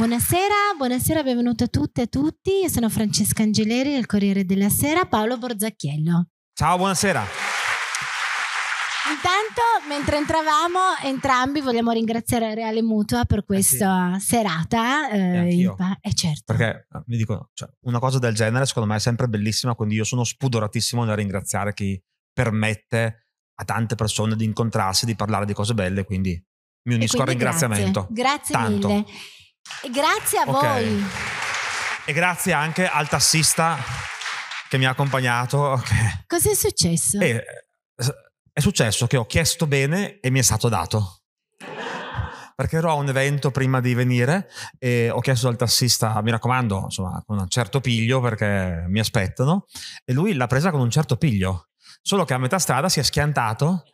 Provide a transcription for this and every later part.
Buonasera, buonasera, benvenuti a tutte e a tutti. Io sono Francesca Angeleri del Corriere della Sera, Paolo Borzacchiello. Ciao, buonasera. Intanto, mentre entravamo, entrambi vogliamo ringraziare Reale Mutua per questa eh sì. serata. Eh, e pa- eh, certo. Perché eh, mi dicono, cioè, una cosa del genere secondo me è sempre bellissima, quindi io sono spudoratissimo nel ringraziare chi permette a tante persone di incontrarsi, di parlare di cose belle, quindi mi unisco al ringraziamento. Grazie, grazie Tanto. mille. E grazie a okay. voi. E grazie anche al tassista che mi ha accompagnato. Okay. Cos'è successo? E, è successo che ho chiesto bene e mi è stato dato perché ero a un evento prima di venire e ho chiesto al tassista, mi raccomando, insomma, con un certo piglio perché mi aspettano, e lui l'ha presa con un certo piglio, solo che a metà strada si è schiantato,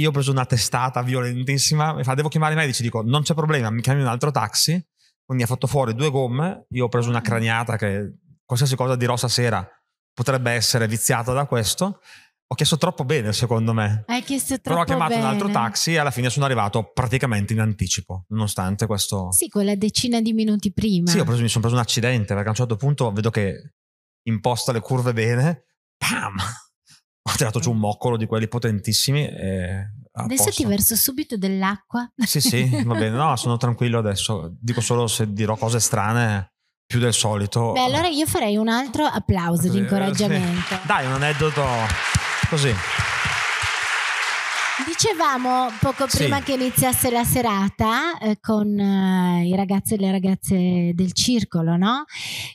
io ho preso una testata violentissima, mi fa devo chiamare i medici, dico non c'è problema, mi chiami un altro taxi, quindi ha fatto fuori due gomme, io ho preso una mm. craniata che qualsiasi cosa dirò stasera potrebbe essere viziata da questo. Ho chiesto troppo bene, secondo me. Hai chiesto troppo Però ho chiamato bene. un altro taxi e alla fine sono arrivato praticamente in anticipo, nonostante questo... Sì, quella decina di minuti prima. Sì, preso, mi sono preso un accidente, perché a un certo punto vedo che imposta le curve bene, pam! Ho tirato giù un mm. moccolo di quelli potentissimi e Adesso posso. ti verso subito dell'acqua. Sì, sì, va bene. No, sono tranquillo adesso. Dico solo se dirò cose strane più del solito. Beh, allora io farei un altro applauso di eh, incoraggiamento. Dai, un aneddoto così dicevamo poco prima sì. che iniziasse la serata eh, con eh, i ragazzi e le ragazze del circolo, no?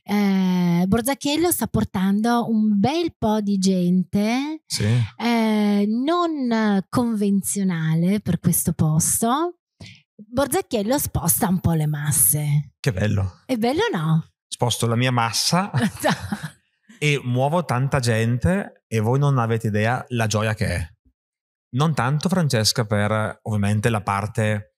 Eh, Borzachello sta portando un bel po' di gente sì. Eh, non convenzionale per questo posto. Borzacchiello sposta un po' le masse. Che bello. È bello no? Sposto la mia massa esatto. e muovo tanta gente e voi non avete idea la gioia che è. Non tanto Francesca per ovviamente la parte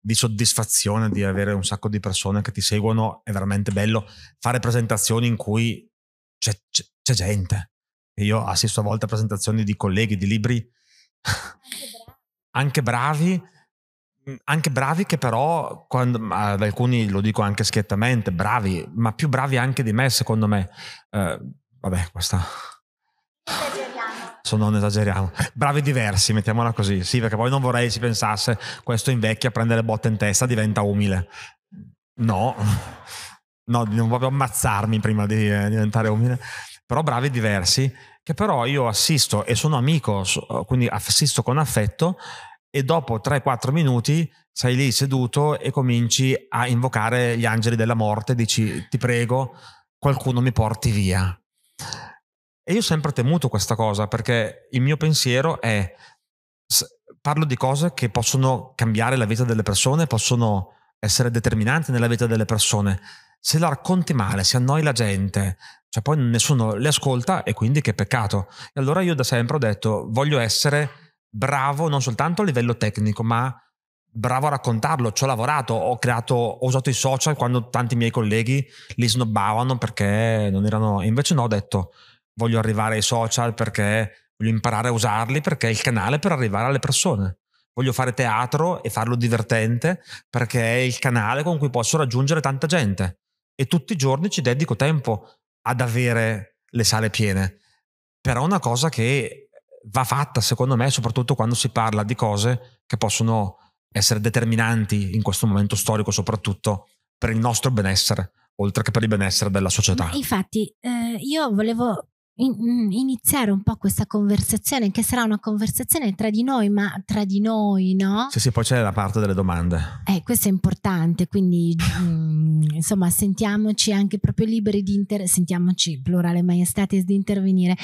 di soddisfazione di avere un sacco di persone che ti seguono, è veramente bello fare presentazioni in cui c'è, c'è, c'è gente. Io assisto a volte a presentazioni di colleghi, di libri, anche bravi, anche bravi che però, quando, ad alcuni lo dico anche schiettamente, bravi, ma più bravi anche di me secondo me. Eh, vabbè, questa non esageriamo, bravi diversi, mettiamola così, sì, perché poi non vorrei si pensasse questo invecchia, prende le botte in testa, diventa umile. No, no, non voglio ammazzarmi prima di eh, diventare umile, però bravi diversi, che però io assisto e sono amico, quindi assisto con affetto e dopo 3-4 minuti sei lì seduto e cominci a invocare gli angeli della morte, dici ti prego qualcuno mi porti via. E io ho sempre temuto questa cosa perché il mio pensiero è, parlo di cose che possono cambiare la vita delle persone, possono essere determinanti nella vita delle persone. Se la racconti male, si annoi la gente, cioè poi nessuno le ascolta e quindi che peccato. E allora io da sempre ho detto, voglio essere bravo non soltanto a livello tecnico, ma bravo a raccontarlo, ci ho lavorato, ho, creato, ho usato i social quando tanti miei colleghi li snobbavano perché non erano... Invece no, ho detto, voglio arrivare ai social perché voglio imparare a usarli perché è il canale per arrivare alle persone. Voglio fare teatro e farlo divertente perché è il canale con cui posso raggiungere tanta gente. E tutti i giorni ci dedico tempo ad avere le sale piene. Però è una cosa che va fatta, secondo me, soprattutto quando si parla di cose che possono essere determinanti in questo momento storico, soprattutto per il nostro benessere, oltre che per il benessere della società. Ma infatti, eh, io volevo Mm, iniziare un po' questa conversazione, che sarà una conversazione tra di noi, ma tra di noi, no? Sì, sì, poi c'è la parte delle domande. Eh, questo è importante, quindi mm, insomma sentiamoci anche proprio liberi di intervenire, sentiamoci plurale maestatis di intervenire.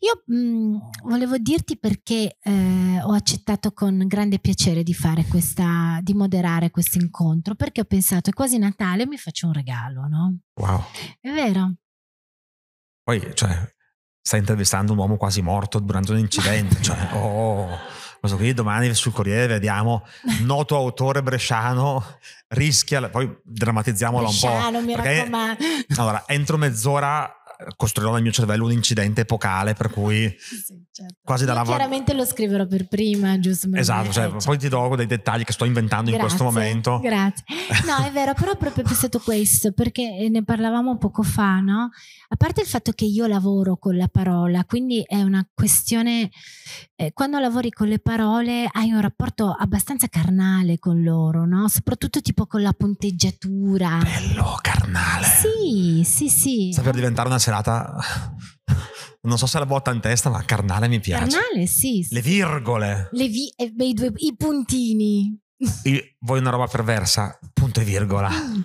Io mh, mm, volevo dirti perché eh, ho accettato con grande piacere di fare questa, di moderare questo incontro, perché ho pensato è quasi Natale, mi faccio un regalo, no? Wow. È vero. Poi, cioè, sta intervistando un uomo quasi morto durante un incidente. cioè, oh, questo qui domani sul Corriere vediamo noto autore bresciano rischia, poi drammatizziamola un po'. Bresciano, mi raccomando. Allora, entro mezz'ora costruirò nel mio cervello un incidente epocale per cui sì, certo. quasi da lavorare. Chiaramente lo scriverò per prima, giusto? Esatto, cioè, eh, cioè, poi ti do dei dettagli che sto inventando grazie, in questo momento. Grazie. No, è vero, però proprio stato questo, perché eh, ne parlavamo poco fa, no? A parte il fatto che io lavoro con la parola, quindi è una questione, eh, quando lavori con le parole hai un rapporto abbastanza carnale con loro, no? Soprattutto tipo con la punteggiatura. Bello, carnale. Sì, sì, sì. Saper diventare una serata non so se la botta in testa, ma carnale mi piace. Carnale, sì. sì. Le virgole. Le vi- e, eh, beh, i, due, i puntini. Io, voglio una roba perversa, punto e virgola. Mm.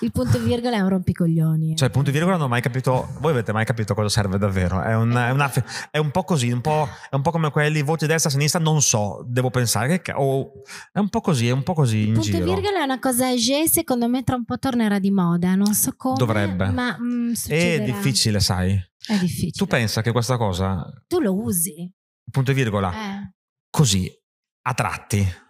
Il punto virgola è un rompicoglioni. Eh. Cioè, il punto virgola non ho mai capito. Voi avete mai capito cosa serve davvero? È un, è una, è un po' così, un po', è un po' come quelli voti destra, sinistra, non so, devo pensare. Che, oh, è un po' così, è un po' così. Il punto giro. virgola è una cosa ege, secondo me tra un po' tornerà di moda. Non so come. Dovrebbe. Ma mh, mm, È difficile, sai. È difficile. Tu pensa che questa cosa. Tu lo usi. Punto e virgola. Eh. Così, a tratti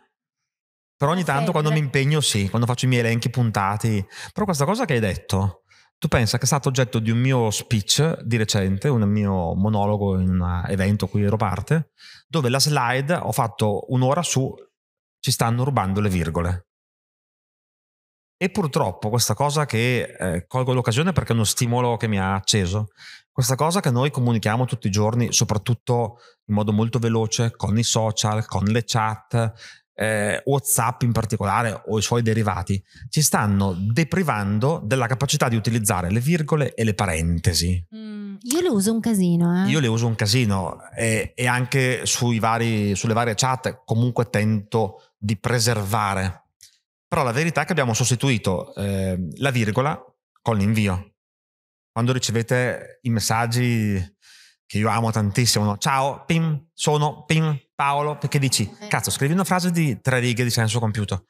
però ogni tanto quando mi impegno sì, quando faccio i miei elenchi puntati. Però questa cosa che hai detto, tu pensa che è stato oggetto di un mio speech di recente, un mio monologo in un evento a cui ero parte, dove la slide ho fatto un'ora su ci stanno rubando le virgole. E purtroppo questa cosa che eh, colgo l'occasione perché è uno stimolo che mi ha acceso, questa cosa che noi comunichiamo tutti i giorni, soprattutto in modo molto veloce, con i social, con le chat, eh, WhatsApp in particolare o i suoi derivati, ci stanno deprivando della capacità di utilizzare le virgole e le parentesi. Mm, io le uso un casino. Eh. Io le uso un casino e, e anche vari, sulle varie chat comunque tento di preservare. Però la verità è che abbiamo sostituito eh, la virgola con l'invio. Quando ricevete i messaggi che io amo tantissimo, no? ciao, pim, sono, pim, Paolo, perché dici, cazzo, scrivi una frase di tre righe di senso compiuto,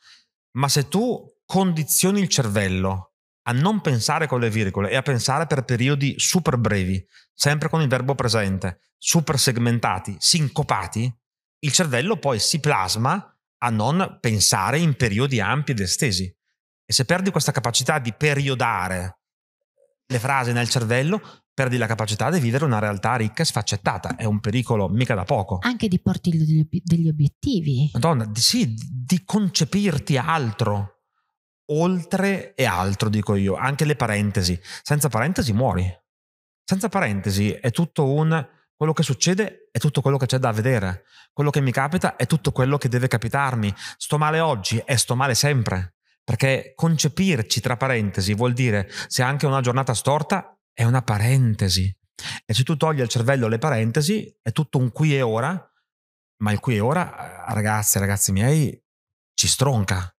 ma se tu condizioni il cervello a non pensare con le virgole e a pensare per periodi super brevi, sempre con il verbo presente, super segmentati, sincopati, il cervello poi si plasma a non pensare in periodi ampi ed estesi. E se perdi questa capacità di periodare le frasi nel cervello, perdi la capacità di vivere una realtà ricca e sfaccettata. È un pericolo mica da poco. Anche di porti degli obiettivi. Madonna, di, sì, di concepirti altro. Oltre e altro, dico io. Anche le parentesi. Senza parentesi muori. Senza parentesi è tutto un... Quello che succede è tutto quello che c'è da vedere. Quello che mi capita è tutto quello che deve capitarmi. Sto male oggi e sto male sempre. Perché concepirci, tra parentesi, vuol dire se anche una giornata storta è una parentesi. E se tu togli al cervello le parentesi, è tutto un qui e ora, ma il qui e ora, eh, ragazzi e ragazzi miei, ci stronca.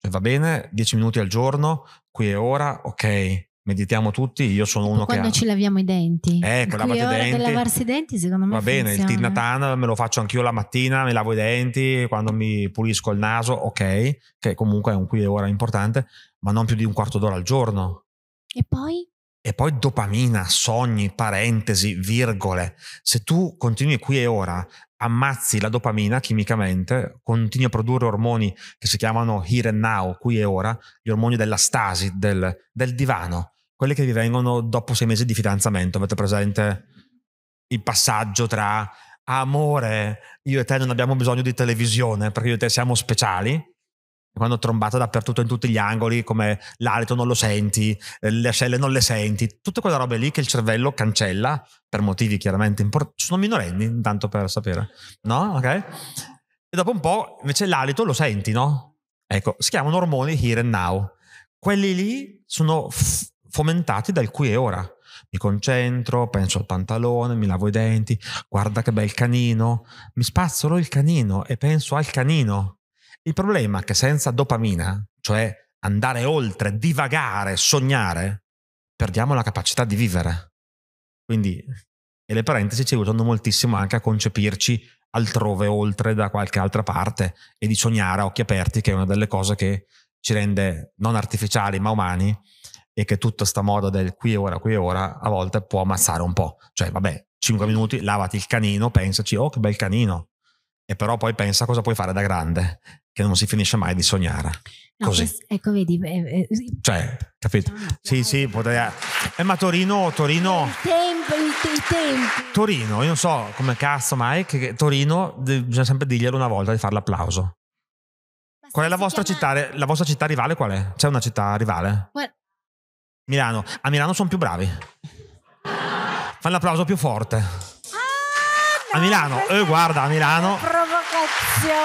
Cioè, va bene, dieci minuti al giorno, qui e ora, ok, meditiamo tutti, io sono uno quando che... Quando ci laviamo i denti. Ecco, eh, lavate i denti. Per lavarsi i denti secondo me Va bene, funziona. il tinnatan me lo faccio anch'io la mattina, mi lavo i denti, quando mi pulisco il naso, ok, che comunque è un qui e ora importante, ma non più di un quarto d'ora al giorno. E poi? e poi dopamina, sogni, parentesi, virgole. Se tu continui qui e ora, ammazzi la dopamina chimicamente, continui a produrre ormoni che si chiamano here and now, qui e ora, gli ormoni della stasi, del, del divano, quelli che vi vengono dopo sei mesi di fidanzamento. Avete presente il passaggio tra amore, io e te non abbiamo bisogno di televisione perché io e te siamo speciali, quando trombata dappertutto in tutti gli angoli, come l'alito non lo senti, eh, le ascelle non le senti, tutte quelle robe lì che il cervello cancella per motivi chiaramente importanti. Sono minorenni, intanto per sapere, no? Ok? E dopo un po' invece l'alito lo senti, no? Ecco, si chiamano ormoni here and now. Quelli lì sono f- fomentati dal qui e ora. Mi concentro, penso al pantalone, mi lavo i denti, guarda che bel canino, mi spazzolo il canino e penso al canino il problema è che senza dopamina, cioè andare oltre, divagare, sognare, perdiamo la capacità di vivere. Quindi, e le parentesi ci aiutano moltissimo anche a concepirci altrove, oltre da qualche altra parte, e di sognare a occhi aperti, che è una delle cose che ci rende non artificiali ma umani e che tutta sta moda del qui e ora, qui e ora, a volte può ammazzare un po'. Cioè, vabbè, 5 minuti, lavati il canino, pensaci, oh che bel canino, e però poi pensa cosa puoi fare da grande, che non si finisce mai di sognare. No, Così. Questo, ecco, vedi. Eh, eh, cioè, capito? Diciamo, no, sì, sì, potrei. Eh, ma Torino, Torino. Il tempo, il, tempo. Torino, io non so come cazzo, mai, che Torino bisogna sempre dirglielo una volta di fare l'applauso. Ma qual è la vostra chiama... città? La vostra città rivale qual è? C'è una città rivale? Well... Milano. A Milano sono più bravi. Fanno l'applauso più forte. A Milano, eh, guarda, a Milano. Provocazione.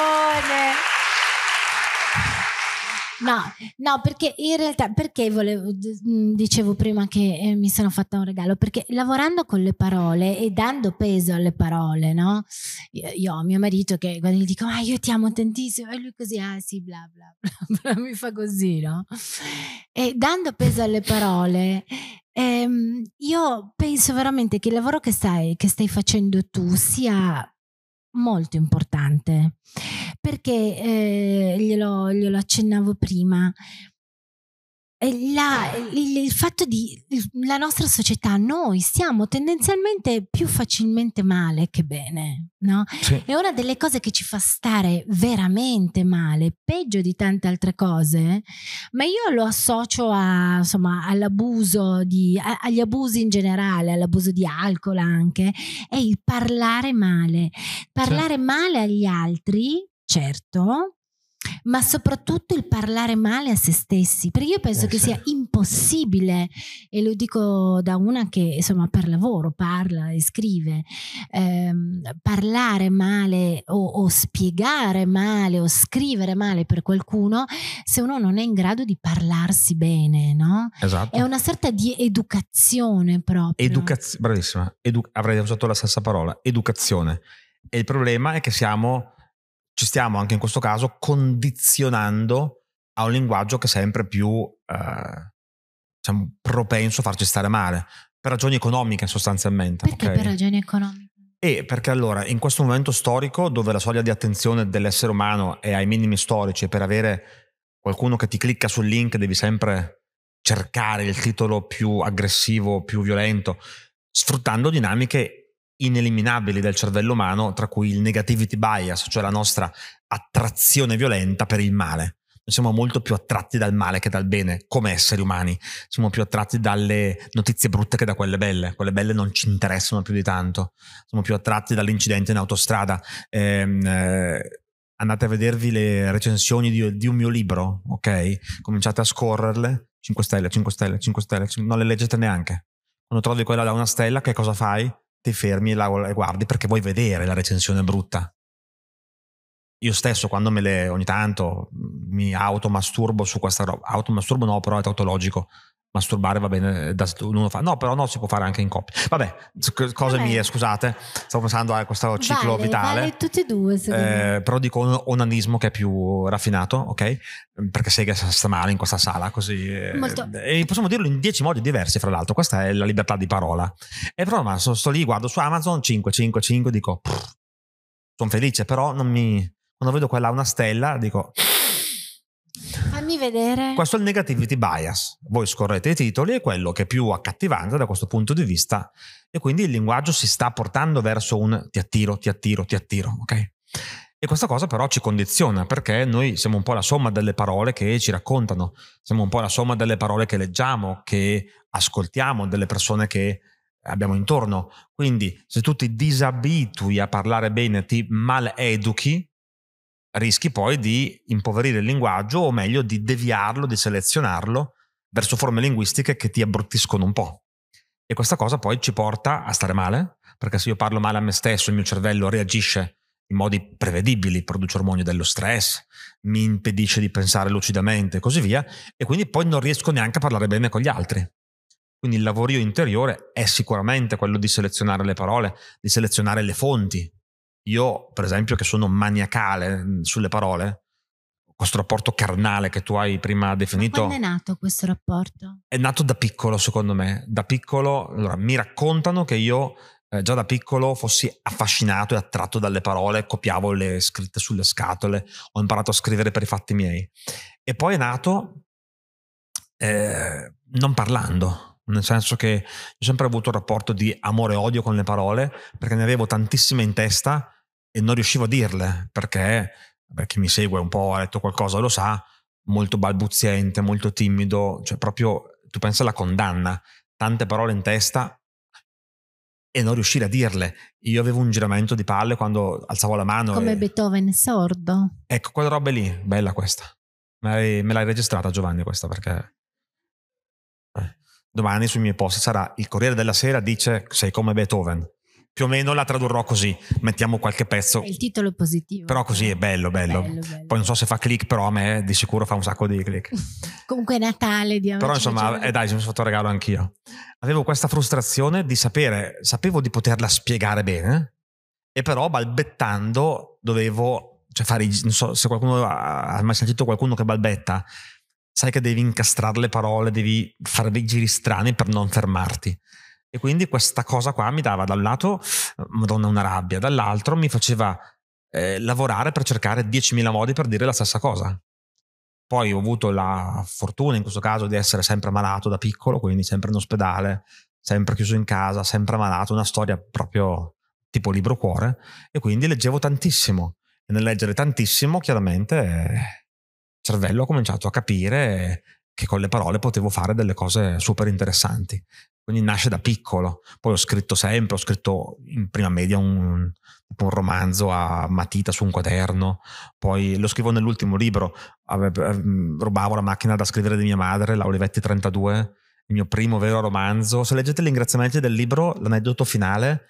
No, no, perché in realtà, perché volevo, dicevo prima che eh, mi sono fatta un regalo, perché lavorando con le parole e dando peso alle parole, no? Io, ho mio marito che quando gli dico, ma ah, io ti amo tantissimo, e lui così, ah sì, bla bla, bla mi fa così, no? E dando peso alle parole, Ehm, io penso veramente che il lavoro che stai, che stai facendo tu sia molto importante perché eh, glielo, glielo accennavo prima la, il, il, fatto di la nostra società, noi siamo tendenzialmente più facilmente male che bene, no? Sì. E una delle cose che ci fa stare veramente male, peggio di tante altre cose, ma io lo associo a, insomma, all'abuso di, a, agli abusi in generale, all'abuso di alcol anche, è il parlare male. Parlare sì. male agli altri, certo, ma soprattutto il parlare male a se stessi, perché io penso eh, che sì. sia certo. impossibile, e lo dico da una che insomma per lavoro parla e scrive, ehm, parlare male o, o spiegare male o scrivere male per qualcuno se uno non è in grado di parlarsi bene, no? Esatto. È una sorta di educazione proprio. Educaz- bravissima, Edu- avrei usato la stessa parola, educazione. E il problema è che siamo ci stiamo anche in questo caso condizionando a un linguaggio che è sempre più eh, diciamo, propenso a farci stare male, per ragioni economiche sostanzialmente. Perché okay? per ragioni economiche? E perché allora, in questo momento storico dove la soglia di attenzione dell'essere umano è ai minimi storici, e per avere qualcuno che ti clicca sul link devi sempre cercare il titolo più aggressivo, più violento, sfruttando dinamiche ineliminabili del cervello umano, tra cui il negativity bias, cioè la nostra attrazione violenta per il male. Noi siamo molto più attratti dal male che dal bene, come esseri umani. Siamo più attratti dalle notizie brutte che da quelle belle. Quelle belle non ci interessano più di tanto. Siamo più attratti dall'incidente in autostrada. Ehm, eh, andate a vedervi le recensioni di, di, un mio libro, ok? Cominciate a scorrerle. 5 stelle, 5 stelle, 5 stelle, 5... non le leggete neanche. Quando trovi quella da una stella, che cosa fai? ti fermi e la guardi perché vuoi vedere la recensione brutta. Io stesso quando me le ogni tanto mm, mi automasturbo su questa roba, automasturbo no, però è tautologico, masturbare va bene eh, da uno fa no però no si può fare anche in coppia vabbè cose vabbè. mie scusate stavo pensando a questo ciclo vale, vitale vale tutti e due eh, però dico on- onanismo che è più raffinato ok perché Sega sta male in questa sala così eh, Molto. e possiamo dirlo in dieci modi diversi fra l'altro questa è la libertà di parola e però ma sto, sto lì guardo su Amazon 5 5 5 dico sono felice però non mi quando vedo quella una stella dico Fammi vedere. Questo è il negativity bias. Voi scorrete i titoli, è quello che è più accattivante da questo punto di vista e quindi il linguaggio si sta portando verso un ti attiro, ti attiro, ti attiro, ok? E questa cosa però ci condiziona perché noi siamo un po' la somma delle parole che ci raccontano, siamo un po' la somma delle parole che leggiamo, che ascoltiamo, delle persone che abbiamo intorno. Quindi se tu ti disabitui a parlare bene, ti maleduchi, rischi poi di impoverire il linguaggio o meglio di deviarlo, di selezionarlo verso forme linguistiche che ti abbruttiscono un po'. E questa cosa poi ci porta a stare male, perché se io parlo male a me stesso, il mio cervello reagisce in modi prevedibili, produce ormoni dello stress, mi impedisce di pensare lucidamente e così via, e quindi poi non riesco neanche a parlare bene con gli altri. Quindi il lavorio interiore è sicuramente quello di selezionare le parole, di selezionare le fonti, io, per esempio, che sono maniacale mm, sulle parole, questo rapporto carnale che tu hai prima definito. Ma quando è nato questo rapporto? È nato da piccolo, secondo me. Da piccolo, allora, mi raccontano che io eh, già da piccolo fossi affascinato e attratto dalle parole, copiavo le scritte sulle scatole, ho imparato a scrivere per i fatti miei. E poi è nato eh, non parlando nel senso che ho sempre avuto un rapporto di amore e odio con le parole, perché ne avevo tantissime in testa e non riuscivo a dirle, perché per chi mi segue un po' ha letto qualcosa lo sa, molto balbuziente, molto timido, cioè proprio tu pensi alla condanna, tante parole in testa e non riuscire a dirle. Io avevo un giramento di palle quando alzavo la mano. Come e... Beethoven sordo. Ecco, quella roba è lì, bella questa. me l'hai registrata Giovanni questa perché domani sui miei post sarà il Corriere della Sera dice sei come Beethoven. Più o meno la tradurrò così, mettiamo qualche pezzo. Il titolo è positivo. Però così è bello, bello. bello, bello. Poi non so se fa click, però a me di sicuro fa un sacco di click. Comunque è Natale, di Però insomma, eh, dai, mi sono fatto regalo anch'io. Avevo questa frustrazione di sapere, sapevo di poterla spiegare bene, e però balbettando dovevo, cioè fare, non so se qualcuno ha mai sentito qualcuno che balbetta, sai che devi incastrare le parole, devi fare dei giri strani per non fermarti. E quindi questa cosa qua mi dava da un lato, eh, madonna, una rabbia, dall'altro mi faceva eh, lavorare per cercare 10.000 modi per dire la stessa cosa. Poi ho avuto la fortuna, in questo caso, di essere sempre malato da piccolo, quindi sempre in ospedale, sempre chiuso in casa, sempre malato, una storia proprio tipo libro cuore, e quindi leggevo tantissimo. E nel leggere tantissimo, chiaramente... Eh, cervello ha cominciato a capire che con le parole potevo fare delle cose super interessanti. Quindi nasce da piccolo. Poi ho scritto sempre, ho scritto in prima media un, un romanzo a matita su un quaderno, poi lo scrivo nell'ultimo libro, eh, rubavo la macchina da scrivere di mia madre, la Olivetti 32, il mio primo vero romanzo. Se leggete gli ringraziamenti del libro, l'aneddoto finale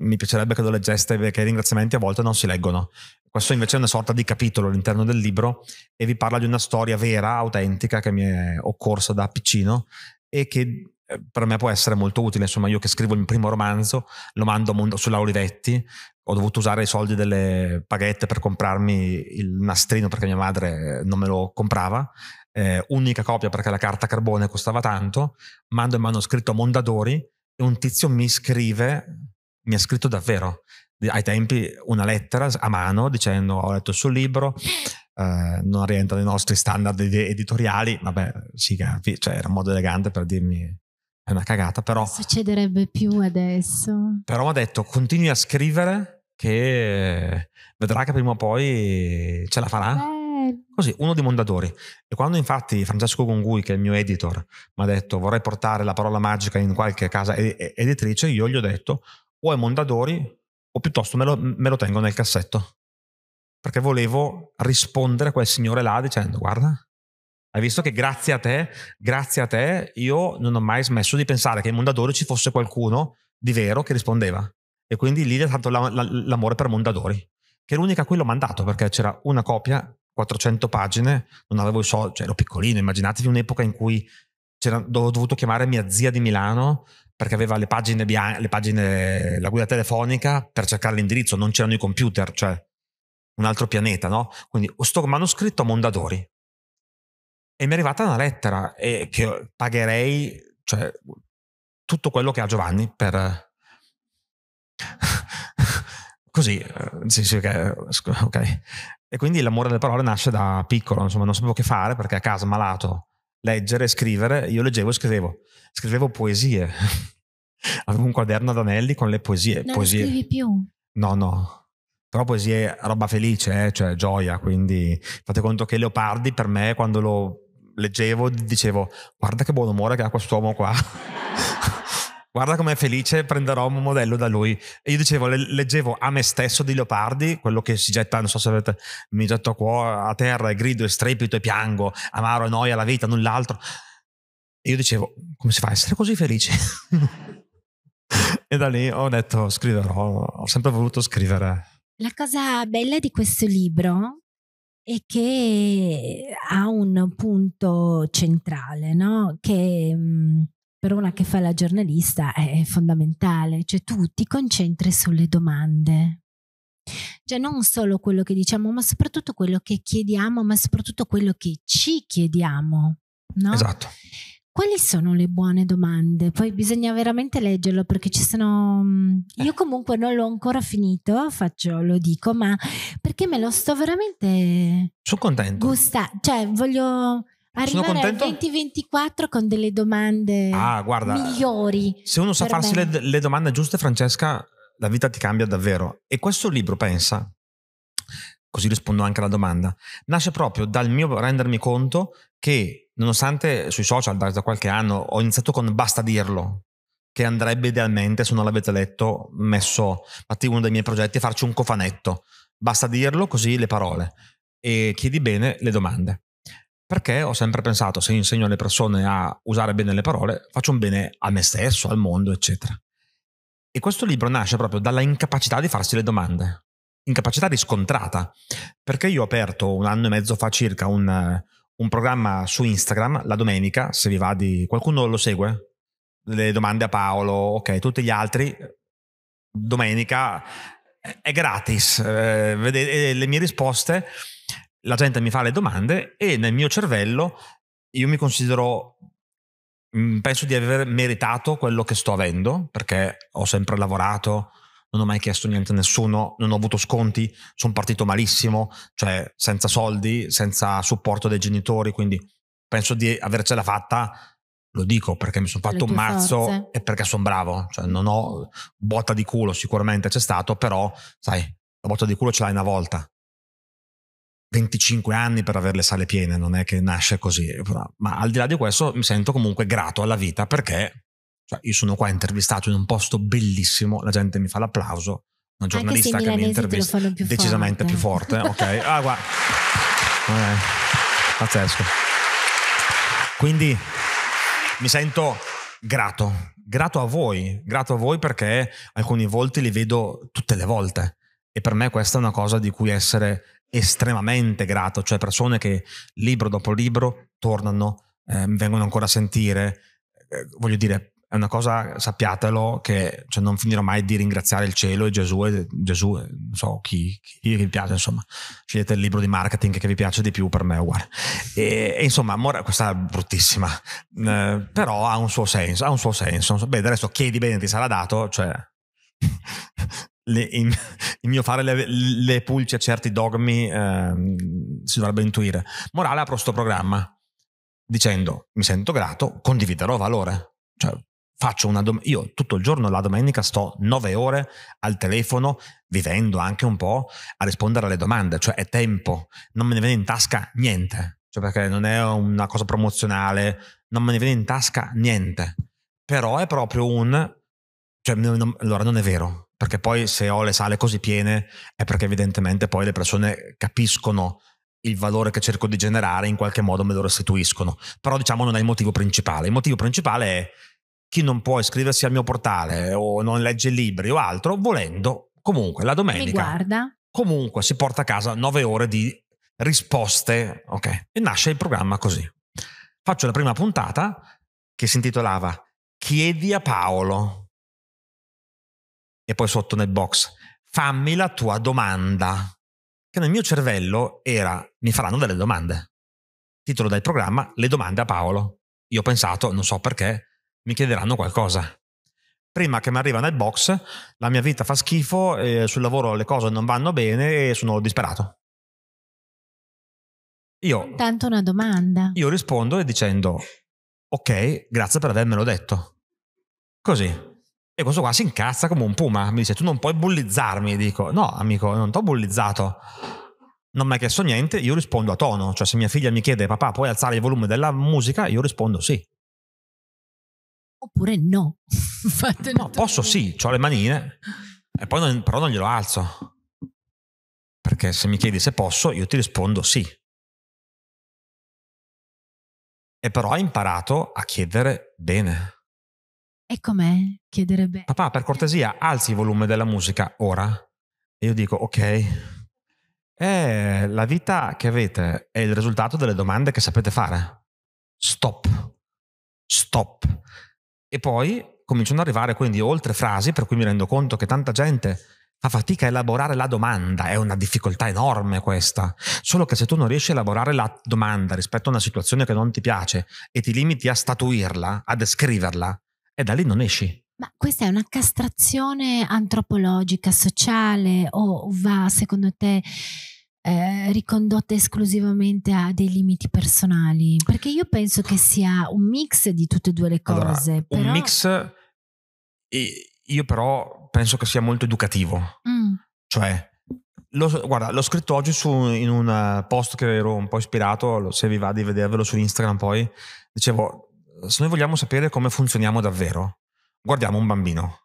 mi piacerebbe che lo leggeste perché i ringraziamenti a volte non si leggono. Questo invece è una sorta di capitolo all'interno del libro e vi parla di una storia vera, autentica, che mi è occorsa da piccino e che eh, per me può essere molto utile. Insomma, io che scrivo il mio primo romanzo, lo mando sulla Olivetti, ho dovuto usare i soldi delle paghette per comprarmi il nastrino perché mia madre eh, non me lo comprava, eh, unica copia perché la carta carbone costava tanto, mando il manoscritto a Mondadori e un tizio mi scrive mi ha scritto davvero ai tempi una lettera a mano dicendo ho letto il suo libro, eh, non rientra nei nostri standard editoriali, vabbè sì, cioè, era un modo elegante per dirmi è una cagata, però... Succederebbe più adesso. Però mi ha detto continui a scrivere che vedrà che prima o poi ce la farà. Beh. Così, uno di Mondadori. E quando infatti Francesco Gongui, che è il mio editor, mi ha detto vorrei portare la parola magica in qualche casa editrice, io gli ho detto o è Mondadori o piuttosto me lo, me lo tengo nel cassetto. Perché volevo rispondere a quel signore là dicendo guarda, hai visto che grazie a te, grazie a te, io non ho mai smesso di pensare che in Mondadori ci fosse qualcuno di vero che rispondeva. E quindi lì è stato la, la, l'amore per Mondadori, che è l'unica a cui l'ho mandato, perché c'era una copia, 400 pagine, non avevo i soldi, cioè ero piccolino, immaginatevi un'epoca in cui ho dovuto chiamare mia zia di Milano perché aveva le pagine, bianche, le pagine, la guida telefonica per cercare l'indirizzo, non c'erano i computer, cioè un altro pianeta, no? Quindi sto manoscritto a Mondadori e mi è arrivata una lettera e che pagherei cioè, tutto quello che ha Giovanni per... Così, eh, sì, sì, ok. E quindi l'amore delle parole nasce da piccolo, insomma, non sapevo che fare perché a casa malato leggere scrivere, io leggevo e scrivevo. Scrivevo poesie. Avevo un quaderno ad anelli con le poesie. Non poesie. scrivi più? No, no. Però poesie, roba felice, eh? cioè gioia. Quindi fate conto che Leopardi per me, quando lo leggevo, dicevo guarda che buon umore che ha quest'uomo qua. guarda com'è felice, prenderò un modello da lui. E io dicevo, leggevo a me stesso di Leopardi, quello che si getta, non so se avete, mi getto a, cuore, a terra e grido e strepito e piango, amaro e noia la vita, null'altro. E io dicevo, come si fa a essere così felice? e da lì ho detto, scriverò, ho sempre voluto scrivere. La cosa bella di questo libro è che ha un punto centrale, no? che mh, mm, per una che fa la giornalista è fondamentale, cioè tu ti concentri sulle domande. Cioè non solo quello che diciamo, ma soprattutto quello che chiediamo, ma soprattutto quello che ci chiediamo. No? Esatto. Quali sono le buone domande? Poi bisogna veramente leggerlo perché ci sono... Mm, eh. Io comunque non l'ho ancora finito, faccio, lo dico, ma perché me lo sto veramente... Sono contento. Gusta, cioè voglio arrivare al 2024 con delle domande ah, guarda, migliori. Se uno sa farsi le, le, domande giuste, Francesca, la vita ti cambia davvero. E questo libro, pensa, così rispondo anche alla domanda, nasce proprio dal mio rendermi conto che, nonostante sui social da, da qualche anno ho iniziato con basta dirlo, che andrebbe idealmente, se non l'avete letto, messo, infatti uno dei miei progetti è farci un cofanetto. Basta dirlo così le parole e chiedi bene le domande. Perché ho sempre pensato, se insegno alle persone a usare bene le parole, faccio un bene a me stesso, al mondo, eccetera. E questo libro nasce proprio dalla incapacità di farsi le domande, incapacità riscontrata, perché io ho aperto un anno e mezzo fa circa un, un programma su Instagram, la domenica, se vi va di... qualcuno lo segue? Le domande a Paolo, ok, tutti gli altri, domenica è gratis, eh, vedete eh, le mie risposte la gente mi fa le domande e nel mio cervello io mi considero mm, penso di aver meritato quello che sto avendo perché ho sempre lavorato non ho mai chiesto niente a nessuno, non ho avuto sconti, sono partito malissimo, cioè senza soldi, senza supporto dei genitori, quindi penso di avercela fatta, lo dico perché mi sono fatto un mazzo forze. e perché sono bravo, cioè non ho botta di culo, sicuramente c'è stato, però sai, la botta di culo ce l'hai una volta, 25 anni per avere le sale piene, non è che nasce così, ma al di là di questo mi sento comunque grato alla vita perché cioè, io sono qua intervistato in un posto bellissimo, la gente mi fa l'applauso, una giornalista che mi intervista più decisamente forte. più forte, ok? Ah, guarda. Eh, pazzesco. Quindi mi sento grato, grato a voi, grato a voi perché alcuni volti li vedo tutte le volte e per me questa è una cosa di cui essere estremamente grato, cioè persone che libro dopo libro tornano, eh, vengono ancora a sentire, eh, voglio dire, è una cosa, sappiatelo, che cioè, non finirò mai di ringraziare il cielo e Gesù, e Gesù eh, non so chi, chi, vi piace, insomma, scegliete il libro di marketing che vi piace di più, per me è uguale. E, e insomma, amore, questa è bruttissima, eh, però ha un suo senso, ha un suo senso. Beh, adesso chiedi bene, ti sarà dato, cioè le, in, il mio fare le, le, pulce a certi dogmi eh, si dovrebbe intuire. Morale apro questo programma dicendo mi sento grato, condividerò valore. Cioè, faccio una dom- io tutto il giorno la domenica sto nove ore al telefono vivendo anche un po' a rispondere alle domande, cioè è tempo, non me ne viene in tasca niente, cioè perché non è una cosa promozionale, non me ne viene in tasca niente, però è proprio un... Cioè, non, allora non è vero, perché poi se ho le sale così piene è perché evidentemente poi le persone capiscono il valore che cerco di generare in qualche modo me lo restituiscono. Però diciamo non è il motivo principale. Il motivo principale è chi non può iscriversi al mio portale o non legge libri o altro, volendo comunque la domenica comunque si porta a casa nove ore di risposte, ok? E nasce il programma così. Faccio la prima puntata che si intitolava Chiedi a Paolo e poi sotto nel box, fammi la tua domanda. Che nel mio cervello era, mi faranno delle domande. Titolo del programma, le domande a Paolo. Io ho pensato, non so perché, mi chiederanno qualcosa. Prima che mi arriva nel box, la mia vita fa schifo, eh, sul lavoro le cose non vanno bene e sono disperato. Io, Tanto una domanda. Io rispondo dicendo, ok, grazie per avermelo detto. Così. E questo qua si incazza come un puma. Mi dice: Tu non puoi bullizzarmi. Dico: No, amico, non ti ho bullizzato. Non mi hai chiesto niente, io rispondo a tono. Cioè, se mia figlia mi chiede, papà, puoi alzare il volume della musica? Io rispondo sì. Oppure no. no, posso sì, ho le manine, non, però non glielo alzo. Perché se mi chiedi se posso, io ti rispondo sì. E però hai imparato a chiedere bene e com'è? Chiederebbe. Papà, per cortesia, alzi il volume della musica ora. E io dico, ok. E eh, la vita che avete è il risultato delle domande che sapete fare. Stop. Stop. E poi cominciano ad arrivare quindi oltre frasi, per cui mi rendo conto che tanta gente fa fatica a elaborare la domanda, è una difficoltà enorme questa. Solo che se tu non riesci a elaborare la domanda rispetto a una situazione che non ti piace e ti limiti a statuirla, a descriverla, e da lì non esci. Ma questa è una castrazione antropologica, sociale o va secondo te eh, ricondotta esclusivamente a dei limiti personali? Perché io penso che sia un mix di tutte e due le cose. Allora, però... Un mix, io però penso che sia molto educativo. Mm. Cioè, lo, guarda, l'ho scritto oggi su, in un post che ero un po' ispirato, se vi va di vedervelo su Instagram poi, dicevo eh, se noi vogliamo sapere come funzioniamo davvero, guardiamo un bambino.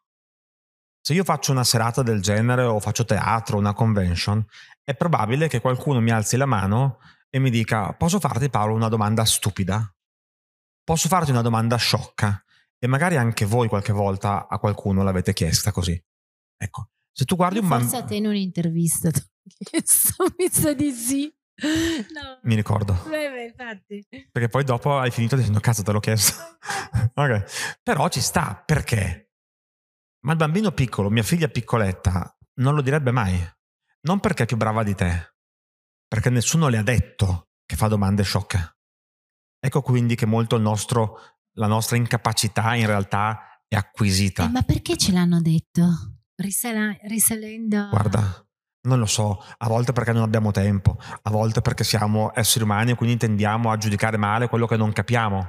Se io faccio una serata del genere o faccio teatro, una convention, è probabile che qualcuno mi alzi la mano e mi dica posso farti Paolo una domanda stupida? Posso farti una domanda sciocca? E magari anche voi qualche volta a qualcuno l'avete chiesta così. Ecco, se tu guardi un bambino... Forse a te in un'intervista, ho chiesto di sì. No. Mi ricordo. Beh, beh, infatti. Perché poi dopo hai finito dicendo cazzo te l'ho chiesto. okay. Però ci sta, perché? Ma il bambino piccolo, mia figlia piccoletta, non lo direbbe mai. Non perché è più brava di te, perché nessuno le ha detto che fa domande sciocche. Ecco quindi che molto nostro, la nostra incapacità in realtà è acquisita. Eh, ma perché ce l'hanno detto? Risala, risalendo... Guarda, non lo so, a volte perché non abbiamo tempo, a volte perché siamo esseri umani e quindi tendiamo a giudicare male quello che non capiamo.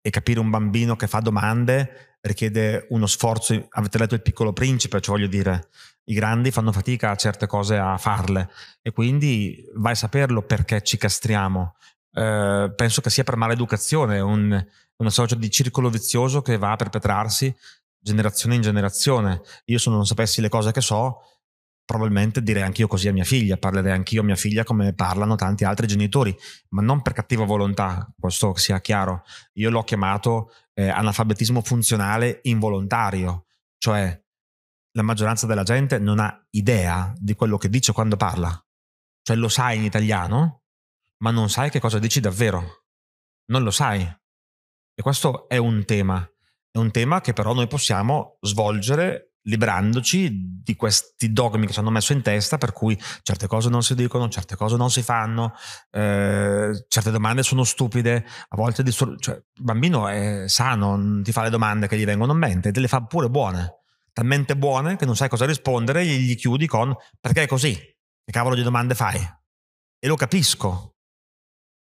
E capire un bambino che fa domande richiede uno sforzo. Avete letto il piccolo principe, cioè voglio dire, i grandi fanno fatica a certe cose a farle e quindi vai a saperlo perché ci castriamo. Eh, penso che sia per maleducazione, un, una sorta di circolo vizioso che va a perpetrarsi generazione in generazione. Io se non sapessi le cose che so, probabilmente direi anch'io così a mia figlia, parlerei anch'io a mia figlia come parlano tanti altri genitori, ma non per cattiva volontà, questo sia chiaro. Io l'ho chiamato eh, analfabetismo funzionale involontario, cioè la maggioranza della gente non ha idea di quello che dice quando parla. Cioè lo sai in italiano, ma non sai che cosa dici davvero. Non lo sai. E questo è un tema. È un tema che però noi possiamo svolgere librandoci di questi dogmi che ci hanno messo in testa, per cui certe cose non si dicono, certe cose non si fanno, eh, certe domande sono stupide, a volte distor- cioè, il bambino è sano, ti fa le domande che gli vengono in mente, te le fa pure buone, talmente buone che non sai cosa rispondere, gli chiudi con perché è così, che cavolo di domande fai? E lo capisco,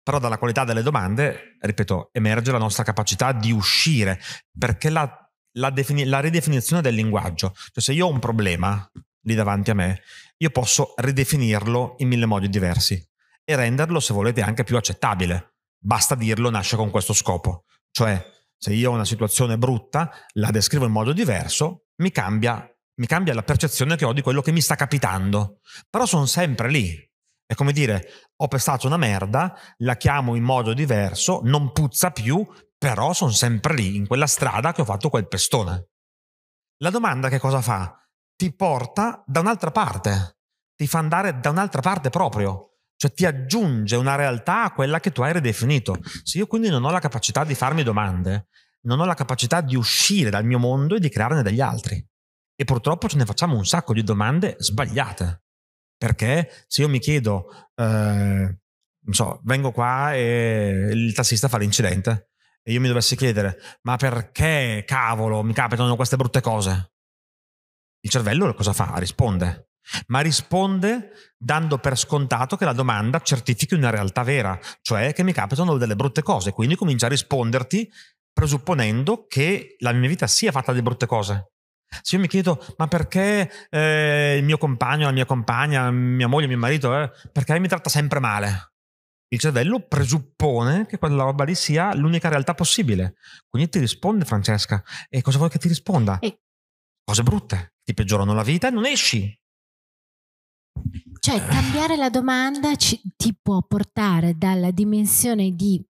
però dalla qualità delle domande, ripeto, emerge la nostra capacità di uscire, perché la la, defini- la ridefinizione del linguaggio. Cioè se io ho un problema lì davanti a me, io posso ridefinirlo in mille modi diversi e renderlo, se volete, anche più accettabile. Basta dirlo, nasce con questo scopo. Cioè, se io ho una situazione brutta, la descrivo in modo diverso, mi cambia, mi cambia la percezione che ho di quello che mi sta capitando. Però sono sempre lì. È come dire, ho pestato una merda, la chiamo in modo diverso, non puzza più, però sono sempre lì, in quella strada che ho fatto quel pestone. La domanda che cosa fa? Ti porta da un'altra parte, ti fa andare da un'altra parte proprio cioè ti aggiunge una realtà a quella che tu hai ridefinito. Se io quindi non ho la capacità di farmi domande, non ho la capacità di uscire dal mio mondo e di crearne degli altri. E purtroppo ce ne facciamo un sacco di domande sbagliate. Perché se io mi chiedo, eh, non so, vengo qua e il tassista fa l'incidente e io mi dovessi chiedere, ma perché cavolo mi capitano queste brutte cose? Il cervello cosa fa? Risponde ma risponde dando per scontato che la domanda certifichi una realtà vera, cioè che mi capitano delle brutte cose, quindi comincia a risponderti presupponendo che la mia vita sia fatta di brutte cose. Se io mi chiedo, ma perché eh, il mio compagno, la mia compagna, mia moglie, mio marito, eh, perché mi tratta sempre male? Il cervello presuppone che quella roba lì sia l'unica realtà possibile. Quindi ti risponde Francesca. E cosa vuoi che ti risponda? E... Cose brutte. Ti peggiorano la vita e non esci. Cioè, eh. cambiare la domanda ci, ti può portare dalla dimensione di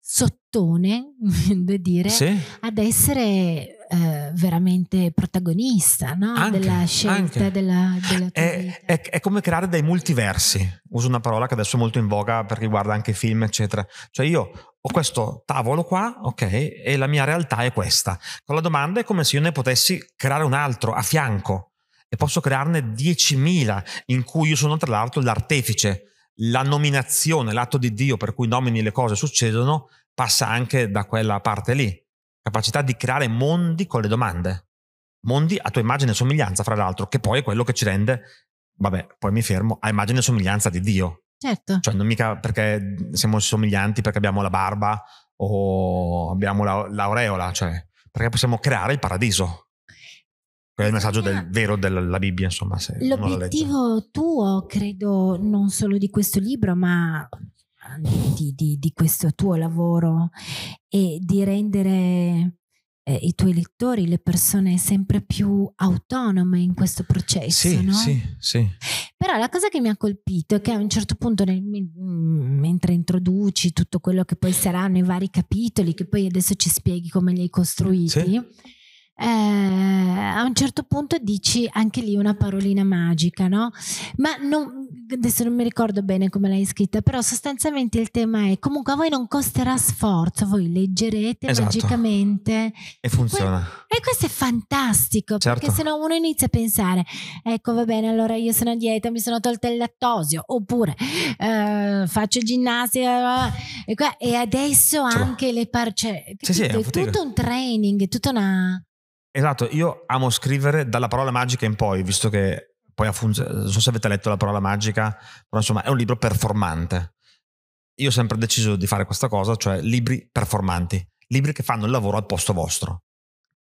sottone, dire, sì. ad essere eh, veramente protagonista no? anche, della scelta della, della è, è, è, come creare dei multiversi, uso una parola che adesso è molto in voga perché riguarda anche film, eccetera. Cioè io ho questo tavolo qua, ok, e la mia realtà è questa. Con la domanda è come se io ne potessi creare un altro a fianco e posso crearne 10.000 in cui io sono tra l'altro l'artefice. La nominazione, l'atto di Dio per cui nomini le cose succedono, passa anche da quella parte lì capacità di creare mondi con le domande, mondi a tua immagine e somiglianza, fra l'altro, che poi è quello che ci rende, vabbè, poi mi fermo, a immagine e somiglianza di Dio. Certo. Cioè non mica perché siamo somiglianti perché abbiamo la barba o abbiamo la, l'aureola, cioè perché possiamo creare il paradiso. Quello è il messaggio del, vero della Bibbia, insomma. L'obiettivo tuo, credo, non solo di questo libro, ma di, di, di questo tuo lavoro e di rendere eh, i tuoi lettori, le persone sempre più autonome in questo processo. Sì, no? sì, sì. Però la cosa che mi ha colpito è che a un certo punto, nel, mm, mentre introduci tutto quello che poi saranno i vari capitoli, che poi adesso ci spieghi come li hai costruiti, sì eh, a un certo punto dici anche lì una parolina magica, no? Ma non, adesso non mi ricordo bene come l'hai scritta, però sostanzialmente il tema è comunque a voi non costerà sforzo, voi leggerete esatto. magicamente. E funziona. e questo è fantastico, certo. perché se no uno inizia a pensare, ecco va bene, allora io sono a dieta, mi sono tolta il lattosio, oppure eh, faccio ginnastica eh, e, qua, e adesso anche le parce... Cioè, sì, è, è tutto un training, è tutta una... Esatto, io amo scrivere dalla parola magica in poi, visto che poi funge- non so se avete letto la parola magica, però insomma è un libro performante. Io ho sempre deciso di fare questa cosa, cioè libri performanti, libri che fanno il lavoro al posto vostro,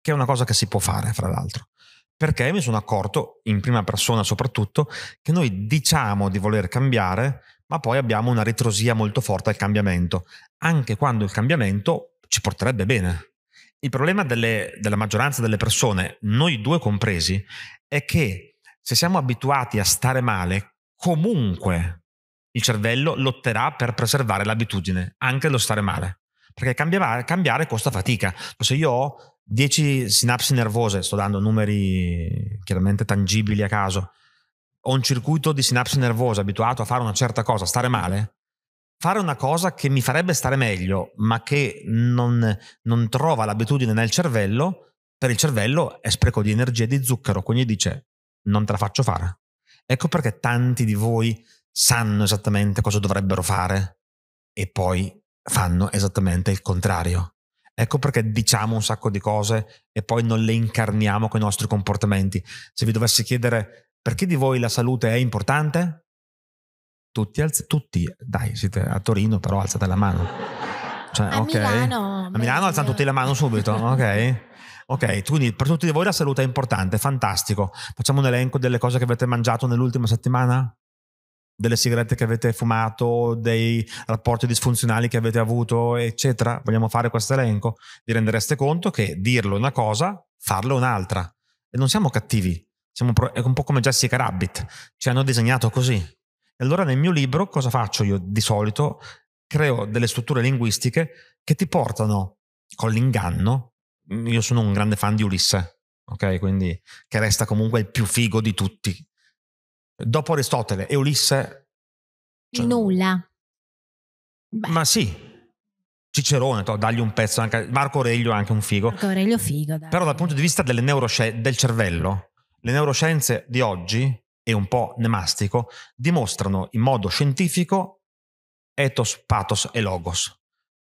che è una cosa che si può fare, fra l'altro. Perché mi sono accorto, in prima persona soprattutto, che noi diciamo di voler cambiare, ma poi abbiamo una ritrosia molto forte al cambiamento, anche quando il cambiamento ci porterebbe bene il problema delle, della maggioranza delle persone, noi due compresi, è che se siamo abituati a stare male, comunque il cervello lotterà per preservare l'abitudine, anche lo stare male. Perché cambiare, cambiare costa fatica. Se io ho 10 sinapsi nervose, sto dando numeri chiaramente tangibili a caso, ho un circuito di sinapsi nervose abituato a fare una certa cosa, stare male, fare una cosa che mi farebbe stare meglio, ma che non, non trova l'abitudine nel cervello, per il cervello è spreco di energia e di zucchero, quindi dice non te la faccio fare. Ecco perché tanti di voi sanno esattamente cosa dovrebbero fare e poi fanno esattamente il contrario. Ecco perché diciamo un sacco di cose e poi non le incarniamo con i nostri comportamenti. Se vi dovessi chiedere perché di voi la salute è importante, tutti, alz- tutti, dai, siete a Torino, però alzate la mano. Cioè, a, okay. Milano, a Milano alzano tutti la mano subito, ok? Ok, quindi per tutti voi la salute è importante, fantastico. Facciamo un elenco delle cose che avete mangiato nell'ultima settimana? Delle sigarette che avete fumato, dei rapporti disfunzionali che avete avuto, eccetera. Vogliamo fare questo elenco? Vi rendereste conto che dirlo è una cosa, farlo è un'altra. E non siamo cattivi, siamo pro- è un po' come Jessica Rabbit, ci hanno disegnato così. E allora nel mio libro cosa faccio io di solito? Creo delle strutture linguistiche che ti portano con l'inganno. Io sono un grande fan di Ulisse, ok? Quindi che resta comunque il più figo di tutti. Dopo Aristotele e Ulisse... Cioè, Nulla. Beh. Ma sì, Cicerone, to, dagli un pezzo anche Marco Aurelio è anche un figo. Marco Aurelio figo, dai. Però dal punto di vista delle neuroscienze del cervello, le neuroscienze di oggi e un po' nemastico dimostrano in modo scientifico ethos, pathos e logos.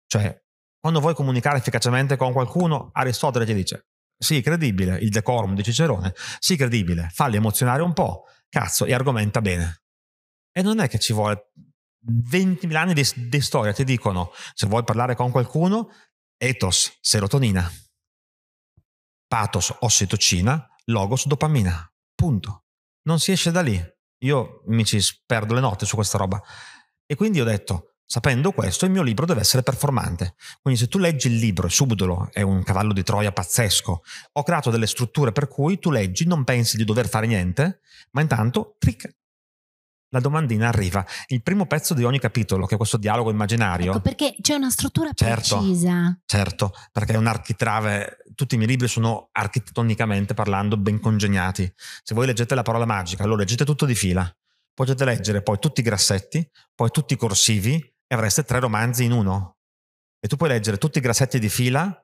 Cioè, quando vuoi comunicare efficacemente con qualcuno, Aristotele ti dice sì, credibile, il decorum di Cicerone, sì, credibile, falli emozionare un po', cazzo, e argomenta bene. E non è che ci vuole 20.000 anni di, di storia, ti dicono, se vuoi parlare con qualcuno, ethos, serotonina, pathos, ossitocina, logos, dopamina. Punto non si esce da lì. Io mi ci perdo le notti su questa roba. E quindi ho detto, sapendo questo, il mio libro deve essere performante. Quindi se tu leggi il libro, subdolo, è un cavallo di Troia pazzesco. Ho creato delle strutture per cui tu leggi, non pensi di dover fare niente, ma intanto tric, la domandina arriva. Il primo pezzo di ogni capitolo, che è questo dialogo immaginario. Ecco, perché c'è una struttura certo, precisa. Certo, perché è un architrave. Tutti i miei libri sono architettonicamente parlando ben congegnati. Se voi leggete la parola magica, lo leggete tutto di fila. Potete leggere poi tutti i grassetti, poi tutti i corsivi e avreste tre romanzi in uno. E tu puoi leggere tutti i grassetti di fila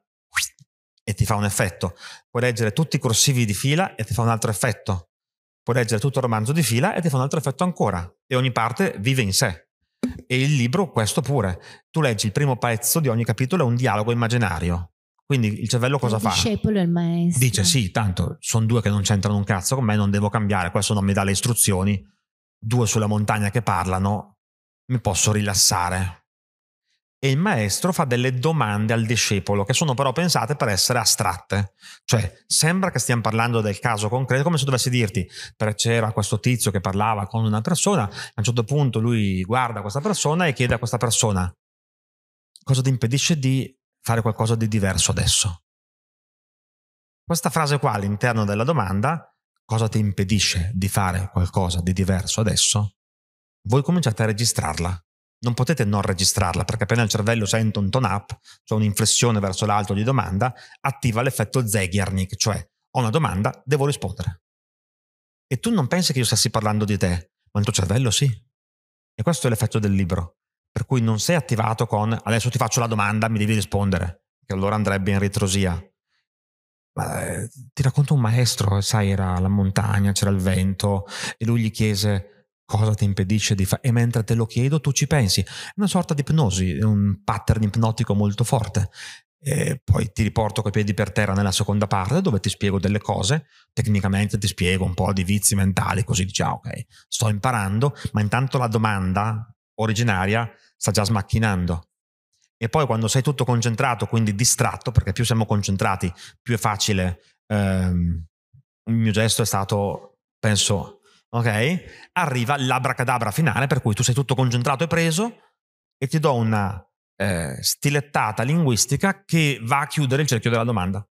e ti fa un effetto. Puoi leggere tutti i corsivi di fila e ti fa un altro effetto Puoi leggere tutto il romanzo di fila e ti fa un altro effetto ancora. E ogni parte vive in sé. E il libro, questo pure. Tu leggi il primo pezzo di ogni capitolo, è un dialogo immaginario. Quindi il cervello cosa il fa? Il discepolo e il maestro. Dice sì, tanto sono due che non c'entrano un cazzo con me, non devo cambiare, questo non mi dà le istruzioni. Due sulla montagna che parlano, mi posso rilassare e il maestro fa delle domande al discepolo che sono però pensate per essere astratte. Cioè, sembra che stiamo parlando del caso concreto, come se dovessi dirti, c'era questo tizio che parlava con una persona, a un certo punto lui guarda questa persona e chiede a questa persona cosa ti impedisce di fare qualcosa di diverso adesso. Questa frase qua all'interno della domanda, cosa ti impedisce di fare qualcosa di diverso adesso, voi cominciate a registrarla non potete non registrarla, perché appena il cervello sente un tone up, cioè un'inflessione verso l'alto di domanda, attiva l'effetto Zegernik, cioè ho una domanda, devo rispondere. E tu non pensi che io stessi parlando di te, ma il tuo cervello sì. E questo è l'effetto del libro, per cui non sei attivato con adesso ti faccio la domanda, mi devi rispondere, che allora andrebbe in ritrosia. Ma, eh, ti racconto un maestro, sai, era la montagna, c'era il vento, e lui gli chiese, Cosa ti impedisce di fare? E mentre te lo chiedo, tu ci pensi. È una sorta di ipnosi, un pattern ipnotico molto forte. E poi ti riporto coi piedi per terra nella seconda parte dove ti spiego delle cose, tecnicamente ti spiego un po' di vizi mentali, così diciamo, ok, sto imparando, ma intanto la domanda originaria sta già smacchinando. E poi quando sei tutto concentrato, quindi distratto, perché più siamo concentrati, più è facile. Ehm, il mio gesto è stato, penso, ok? Arriva l'abracadabra finale per cui tu sei tutto concentrato e preso e ti do una eh, stilettata linguistica che va a chiudere il cerchio della domanda.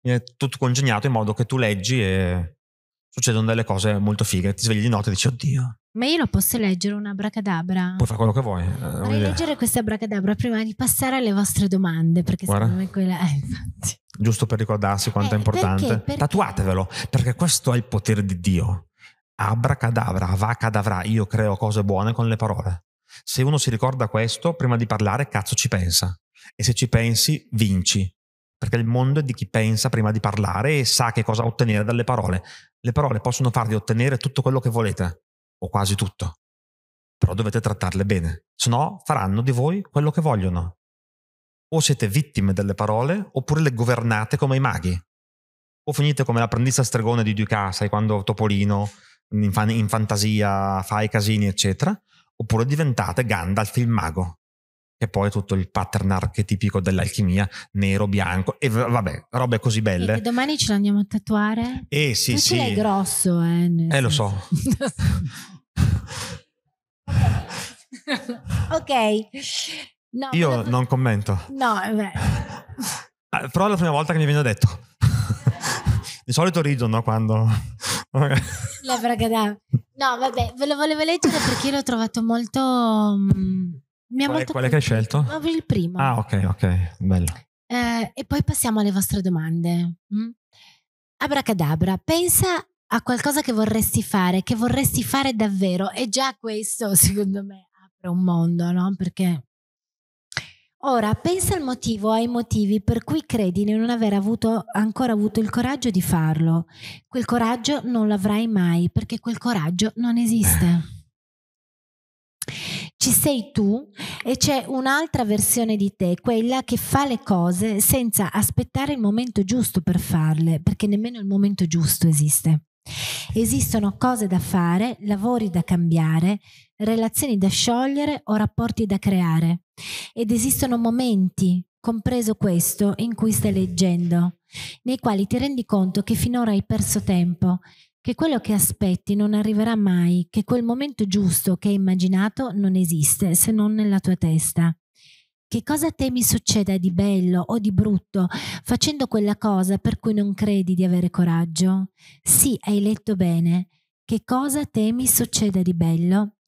È tutto congegnato in modo che tu leggi e succedono delle cose molto fighe. Ti svegli di notte e dici, oddio. Ma io non posso leggere una bracadabra. Puoi fare quello che vuoi. Eh, Vorrei leggere questa bracadabra prima di passare alle vostre domande, perché Guarda. secondo me quella è infatti. Giusto per ricordarsi quanto eh, è importante. Perché? Perché? Tatuatevelo, perché questo è il potere di Dio abracadabra, avacadavra, io creo cose buone con le parole. Se uno si ricorda questo, prima di parlare, cazzo ci pensa. E se ci pensi, vinci. Perché il mondo è di chi pensa prima di parlare e sa che cosa ottenere dalle parole. Le parole possono farvi ottenere tutto quello che volete, o quasi tutto. Però dovete trattarle bene, se no faranno di voi quello che vogliono. O siete vittime delle parole, oppure le governate come i maghi. O finite come l'apprendista stregone di Duca, sai, quando Topolino in, fan- in fantasia, fai casini, eccetera, oppure diventate Gandalf il mago, che poi è tutto il pattern archetipico dell'alchimia, nero, bianco, e v- vabbè, robe così belle. E domani ce l'andiamo a tatuare? Eh sì, tu sì. Ce grosso, eh. Eh lo so. ok. No, Io non commento. No, eh, beh. Ah, però è la prima volta che mi viene detto. Di solito ridono quando... La bragadà. No, vabbè, ve lo volevo leggere perché l'ho trovato molto... Mm, mi ha quale, molto quale che hai scelto? Il primo. Ah, ok, ok, bello. Eh, e poi passiamo alle vostre domande. Mm? Abracadabra, pensa a qualcosa che vorresti fare, che vorresti fare davvero. E già questo, secondo me, apre un mondo, no? Perché Ora pensa al motivo, o ai motivi per cui credi di non aver avuto, ancora avuto il coraggio di farlo. Quel coraggio non l'avrai mai perché quel coraggio non esiste. Ci sei tu e c'è un'altra versione di te, quella che fa le cose senza aspettare il momento giusto per farle, perché nemmeno il momento giusto esiste. Esistono cose da fare, lavori da cambiare, relazioni da sciogliere o rapporti da creare. Ed esistono momenti, compreso questo, in cui stai leggendo, nei quali ti rendi conto che finora hai perso tempo, che quello che aspetti non arriverà mai, che quel momento giusto che hai immaginato non esiste se non nella tua testa che cosa temi succeda di bello o di brutto facendo quella cosa per cui non credi di avere coraggio? Sì, hai letto bene. Che cosa temi succeda di bello?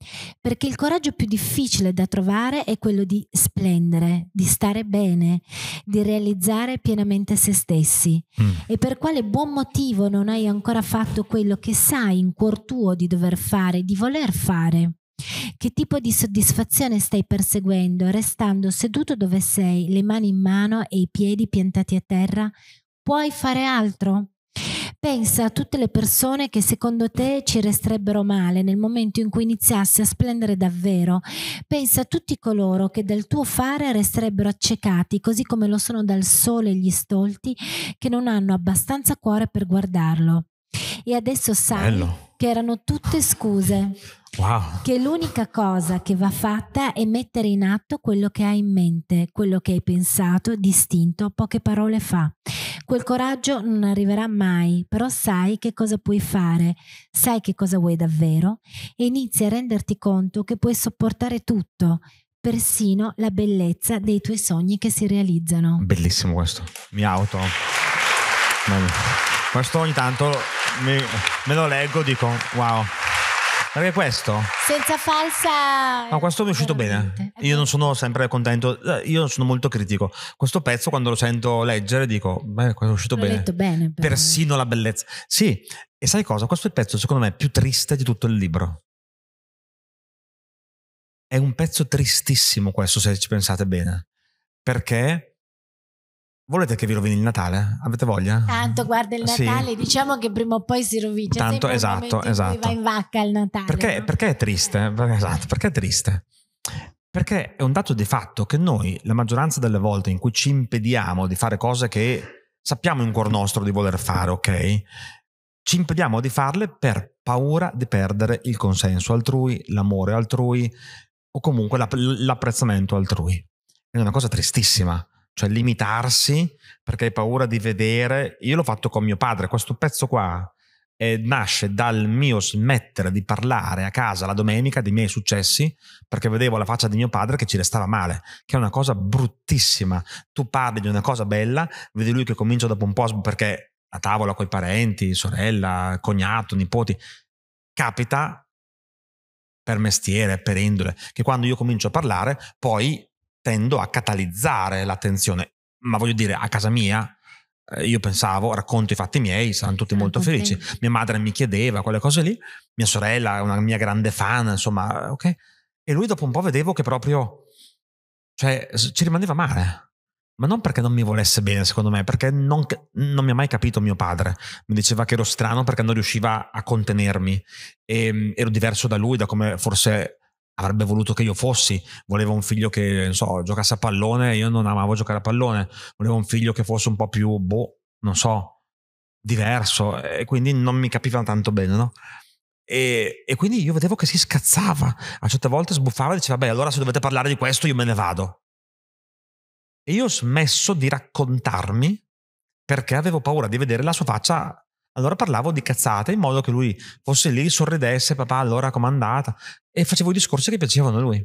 Perché il coraggio più difficile da trovare è quello di splendere, di stare bene, di realizzare pienamente se stessi. Mm. E per quale buon motivo non hai ancora fatto quello che sai in cuor tuo di dover fare, di voler fare? Che tipo di soddisfazione stai perseguendo restando seduto dove sei, le mani in mano e i piedi piantati a terra? Puoi fare altro? Pensa a tutte le persone che secondo te ci resterebbero male nel momento in cui iniziasse a splendere davvero. Pensa a tutti coloro che dal tuo fare resterebbero accecati, così come lo sono dal sole gli stolti che non hanno abbastanza cuore per guardarlo. E adesso sai Bello che erano tutte scuse. Wow. Che l'unica cosa che va fatta è mettere in atto quello che hai in mente, quello che hai pensato, distinto, poche parole fa. Quel coraggio non arriverà mai, però sai che cosa puoi fare, sai che cosa vuoi davvero e inizi a renderti conto che puoi sopportare tutto, persino la bellezza dei tuoi sogni che si realizzano. Bellissimo questo, mi auto. Questo ogni tanto mi, me lo leggo e dico wow. Perché questo? Senza falsa. Ma eh, questo mi è uscito bene. Eh. Io non sono sempre contento, eh, io sono molto critico. Questo pezzo, quando lo sento leggere, dico: Beh, questo è uscito bene. bene Persino la bellezza. Sì, e sai cosa? Questo è il pezzo, secondo me, più triste di tutto il libro. È un pezzo tristissimo questo, se ci pensate bene. Perché Volete che vi rovini il Natale? Avete voglia? Tanto, guarda il Natale, sì. diciamo che prima o poi si rovina. Cioè, Tanto, esatto, esatto. va in vacca il Natale. Perché, no? perché è triste? Esatto, perché è triste? Perché è un dato di fatto che noi, la maggioranza delle volte in cui ci impediamo di fare cose che sappiamo in cuor nostro di voler fare, ok? Ci impediamo di farle per paura di perdere il consenso altrui, l'amore altrui o comunque l'apprezzamento altrui. È una cosa tristissima cioè limitarsi perché hai paura di vedere. Io l'ho fatto con mio padre, questo pezzo qua eh, nasce dal mio smettere di parlare a casa la domenica dei miei successi perché vedevo la faccia di mio padre che ci restava male, che è una cosa bruttissima. Tu parli di una cosa bella, vedi lui che comincia dopo un po' perché a tavola con i parenti, sorella, cognato, nipoti, capita per mestiere, per indole, che quando io comincio a parlare, poi tendo a catalizzare l'attenzione. Ma voglio dire, a casa mia eh, io pensavo, racconto i fatti miei, saranno tutti molto okay. Certo, felici. Mia madre mi chiedeva quelle cose lì, mia sorella una mia grande fan, insomma, ok. E lui dopo un po' vedevo che proprio, cioè, ci rimaneva male. Ma non perché non mi volesse bene, secondo me, perché non, non mi ha mai capito mio padre. Mi diceva che ero strano perché non riusciva a contenermi. E, ehm, ero diverso da lui, da come forse avrebbe voluto che io fossi, voleva un figlio che, non so, giocasse a pallone, io non amavo giocare a pallone, voleva un figlio che fosse un po' più, boh, non so, diverso, e quindi non mi capiva tanto bene, no? E, e quindi io vedevo che si scazzava, a certe volte sbuffava e diceva, beh, allora se dovete parlare di questo io me ne vado. E io ho smesso di raccontarmi perché avevo paura di vedere la sua faccia allora parlavo di cazzate in modo che lui fosse lì, sorridesse, papà, allora comandata, e facevo i discorsi che piacevano a lui.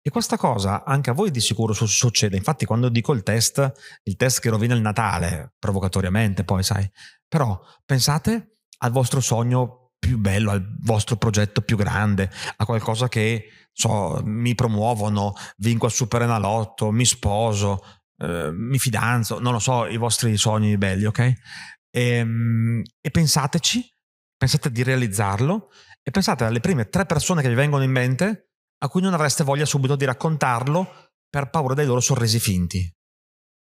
E questa cosa anche a voi di sicuro succede. Infatti, quando dico il test, il test che rovina il Natale, provocatoriamente, poi sai. Però pensate al vostro sogno più bello, al vostro progetto più grande, a qualcosa che so, mi promuovono, vinco al super enalotto, mi sposo, eh, mi fidanzo, non lo so, i vostri sogni belli, ok? E, ehm, e pensateci, pensate di realizzarlo e pensate alle prime tre persone che vi vengono in mente a cui non avreste voglia subito di raccontarlo per paura dei loro sorrisi finti.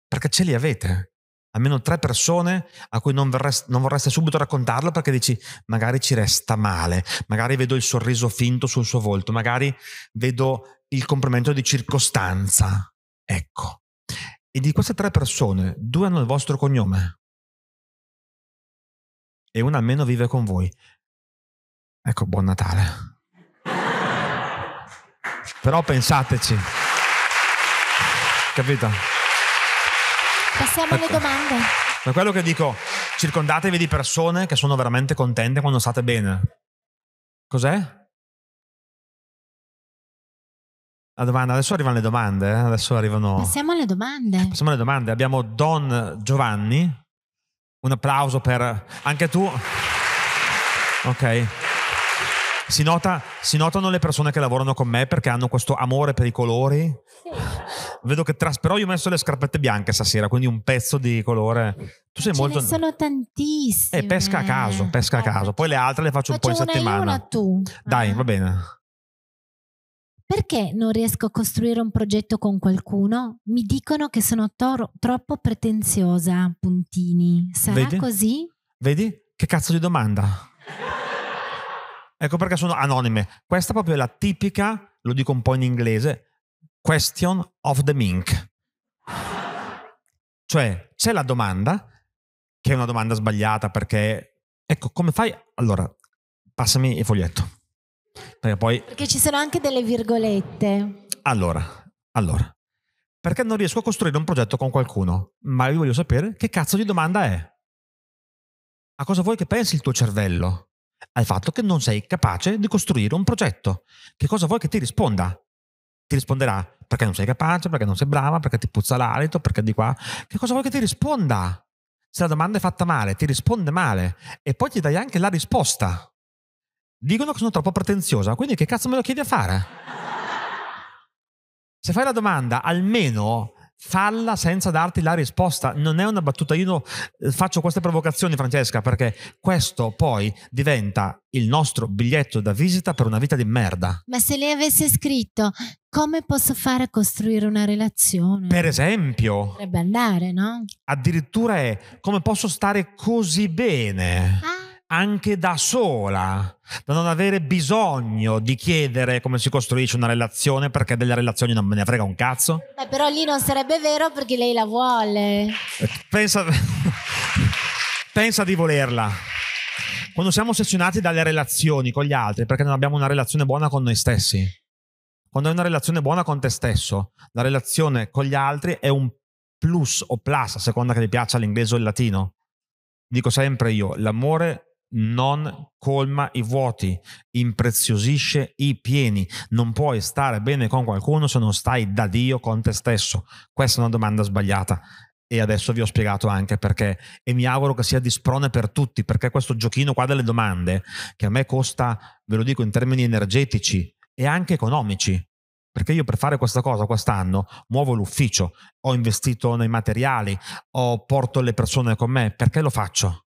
Perché ce li avete. Almeno tre persone a cui non, verreste, non vorreste subito raccontarlo perché dici magari ci resta male, magari vedo il sorriso finto sul suo volto, magari vedo il complemento di circostanza. Ecco. E di queste tre persone, due hanno il vostro cognome e una almeno vive con voi. Ecco, buon Natale. Però pensateci. Capito? Passiamo alle ecco. domande. Per quello che dico, circondatevi di persone che sono veramente contente quando state bene. Cos'è? La domanda, adesso arrivano le domande, eh? adesso arrivano... Passiamo alle domande. Passiamo alle domande. Abbiamo Don Giovanni un applauso per... Anche tu... Ok. Si, nota, si, notano le persone che lavorano con me perché hanno questo amore per i colori. Sì. Vedo che tras- però io ho messo le scarpette bianche stasera, quindi un pezzo di colore. Tu sei Ce molto... Ne sono tantissime. Eh, pesca a caso, pesca a caso. Poi le altre le faccio, faccio un po' in settimana. Ma Una tu. Dai, ah. va bene. Perché non riesco a costruire un progetto con qualcuno? Mi dicono che sono to- troppo pretenziosa, puntini. Sarà Vedi? così? Vedi? Che cazzo di domanda? ecco perché sono anonime. Questa è proprio la tipica, lo dico un po' in inglese, question of the mink. cioè, c'è la domanda, che è una domanda sbagliata perché, ecco, come fai? Allora, passami il foglietto. Perché, poi... Perché ci sono anche delle virgolette. Allora, allora, perché non riesco a costruire un progetto con qualcuno, ma io voglio sapere che cazzo di domanda è. A cosa vuoi che pensi il tuo cervello? Al fatto che non sei capace di costruire un progetto. Che cosa vuoi che ti risponda? Ti risponderà perché non sei capace, perché non sei brava, perché ti puzza l'alito, perché di qua. Che cosa vuoi che ti risponda? Se la domanda è fatta male, ti risponde male e poi ti dai anche la risposta. Dicono che sono troppo pretenziosa, quindi che cazzo me lo chiedi a fare? Se fai la domanda, almeno falla senza darti la risposta. Non è una battuta. Io eh, faccio queste provocazioni, Francesca, perché questo poi diventa il nostro biglietto da visita per una vita di merda. Ma se lei avesse scritto come posso fare a costruire una relazione? Per esempio. Potrebbe andare, no? Addirittura è come posso stare così bene. Ah anche da sola, da non avere bisogno di chiedere come si costruisce una relazione perché delle relazioni non me ne frega un cazzo. Beh, però lì non sarebbe vero perché lei la vuole. Eh, pensa, pensa di volerla. Quando siamo ossessionati dalle relazioni con gli altri perché non abbiamo una relazione buona con noi stessi. Quando hai una relazione buona con te stesso, la relazione con gli altri è un plus o plus, a seconda che ti piaccia l'inglese o il latino dico sempre io, l'amore non colma i vuoti, impreziosisce i pieni. Non puoi stare bene con qualcuno se non stai da Dio con te stesso. Questa è una domanda sbagliata. E adesso vi ho spiegato anche perché. E mi auguro che sia di sprone per tutti, perché questo giochino qua delle domande, che a me costa, ve lo dico in termini energetici e anche economici, perché io per fare questa cosa quest'anno muovo l'ufficio, ho investito nei materiali, ho porto le persone con me, perché lo faccio?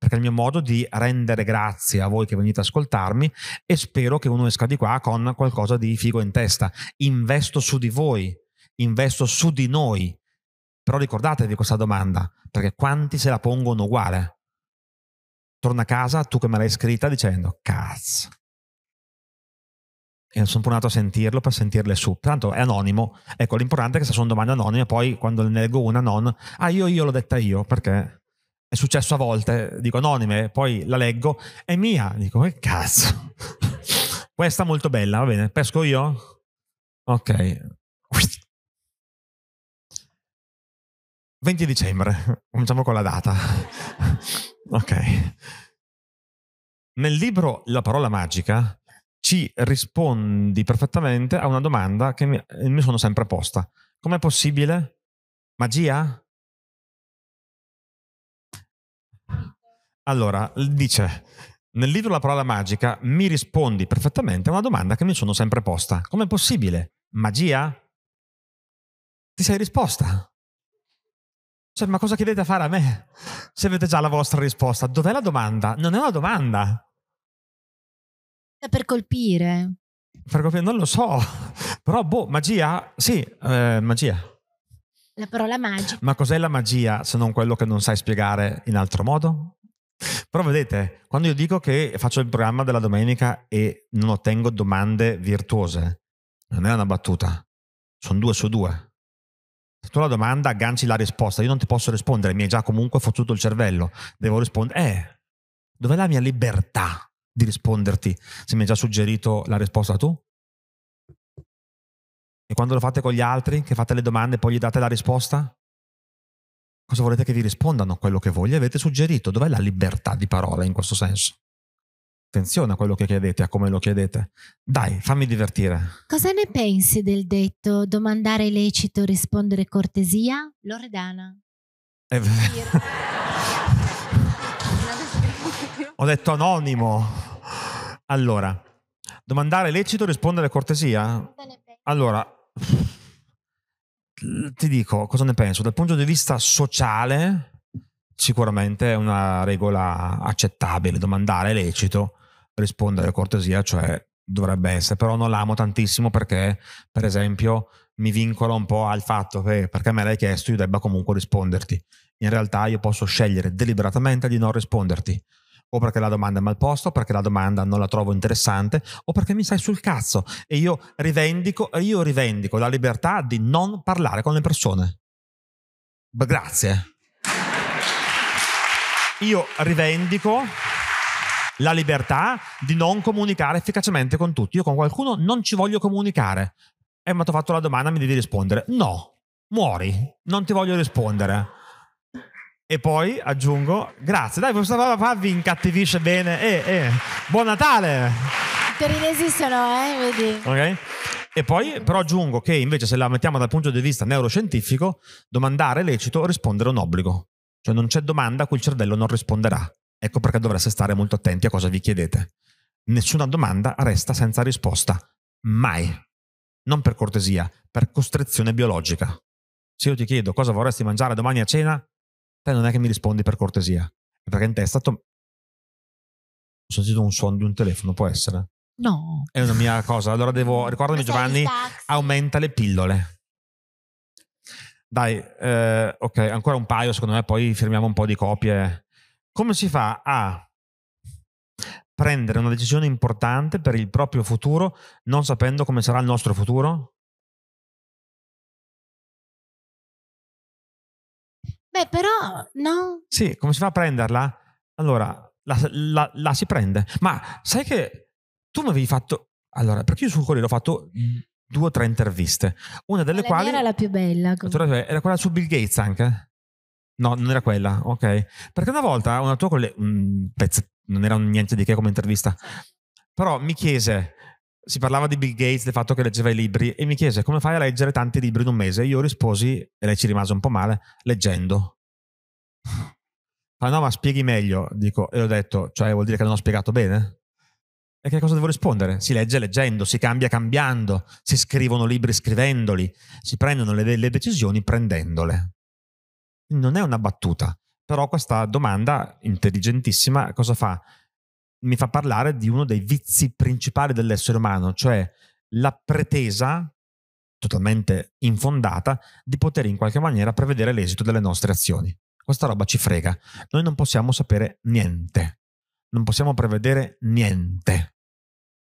perché è il mio modo di rendere grazie a voi che venite ad ascoltarmi e spero che uno esca di qua con qualcosa di figo in testa. Investo su di voi, investo su di noi. Però ricordatevi questa domanda, perché quanti se la pongono uguale? Torna a casa, tu che me l'hai scritta, dicendo, cazzo. E sono pronato a sentirlo per sentirle su. Tanto è anonimo. Ecco, l'importante è che se sono domande anonime, poi quando ne leggo una non, ah io, io l'ho detta io, perché è successo a volte, dico anonime, poi la leggo, è mia, dico che cazzo, questa molto bella, va bene, pesco io? Ok. 20 dicembre, cominciamo con la data. ok. Nel libro La parola magica ci rispondi perfettamente a una domanda che mi, sono sempre posta. Com'è possibile? Magia? Allora, dice, nel libro La parola magica mi rispondi perfettamente a una domanda che mi sono sempre posta. Com'è possibile? Magia? Ti sei risposta. Cioè, ma cosa chiedete a fare a me? Se avete già la vostra risposta, dov'è la domanda? Non è una domanda. È per colpire. Per colpire, non lo so. Però, boh, magia? Sì, eh, magia. La parola magica. Ma cos'è la magia se non quello che non sai spiegare in altro modo? Però vedete, quando io dico che faccio il programma della domenica e non ottengo domande virtuose, non è una battuta, sono due su due. Se tu la domanda agganci la risposta, io non ti posso rispondere, mi è già comunque fottuto il cervello, devo rispondere, eh, dov'è la mia libertà di risponderti se mi hai già suggerito la risposta tu? E quando lo fate con gli altri, che fate le domande e poi gli date la risposta? Cosa volete che vi rispondano? Quello che voi gli avete suggerito. Dov'è la libertà di parola in questo senso? Attenzione a quello che chiedete, a come lo chiedete. Dai, fammi divertire. Cosa ne pensi del detto domandare lecito, rispondere cortesia? Loredana. È vero. Ho detto anonimo. Allora, domandare lecito, rispondere cortesia? Allora, ti dico cosa ne penso. Dal punto di vista sociale, sicuramente è una regola accettabile. Domandare è lecito, rispondere a cortesia, cioè dovrebbe essere. Però non l'amo tantissimo perché, per esempio, mi vincola un po' al fatto che perché me l'hai chiesto io debba comunque risponderti. In realtà io posso scegliere deliberatamente di non risponderti o perché la domanda è mal posta, o perché la domanda non la trovo interessante, o perché mi stai sul cazzo e io rivendico, io rivendico la libertà di non parlare con le persone. Beh, grazie. Io rivendico la libertà di non comunicare efficacemente con tutti. Io con qualcuno non ci voglio comunicare. Eh, ma ti ho fatto la domanda, mi devi rispondere. No, muori, non ti voglio rispondere e poi aggiungo, grazie, dai, questo papà vi incattivisce bene. Eh, eh. Buon Natale! I Torinesi sono, eh, vedi. Ok? E poi però aggiungo che invece se la mettiamo dal punto di vista neuroscientifico, domandare è lecito, rispondere è un obbligo. Cioè non c'è domanda a cui il cervello non risponderà. Ecco perché dovreste stare molto attenti a cosa vi chiedete. Nessuna domanda resta senza risposta. Mai. Non per cortesia, per costrizione biologica. Se io ti chiedo cosa vorresti mangiare domani a cena, te non è che mi rispondi per cortesia, perché in testa to- ho sentito un suono di un telefono, può essere? No. È una mia cosa, allora devo, ricordami Giovanni, aumenta le pillole. Dai, eh, ok, ancora un paio, secondo me, poi firmiamo un po' di copie. Come si fa a prendere una decisione importante per il proprio futuro non sapendo come sarà il nostro futuro? Beh, però no. Sì, come si fa a prenderla? Allora, la, la, la si prende. Ma sai che tu mi avevi fatto... Allora, perché io sul Corriere ho fatto due o tre interviste. Una delle la quali... era la più bella. Comunque. Era quella su Bill Gates anche? No, non era quella, ok. Perché una volta una tua collega... Un mm, pezzo, non era niente di che come intervista. Però mi chiese si parlava di Bill Gates, del fatto che leggeva i libri, e mi chiese come fai a leggere tanti libri in un mese. Io risposi, e lei ci rimase un po' male, leggendo. Ah no, ma spieghi meglio, dico, e ho detto, cioè vuol dire che non ho spiegato bene? E che cosa devo rispondere? Si legge leggendo, si cambia cambiando, si scrivono libri scrivendoli, si prendono le, le decisioni prendendole. Non è una battuta, però questa domanda intelligentissima cosa fa? mi fa parlare di uno dei vizi principali dell'essere umano, cioè la pretesa totalmente infondata di poter in qualche maniera prevedere l'esito delle nostre azioni. Questa roba ci frega. Noi non possiamo sapere niente. Non possiamo prevedere niente.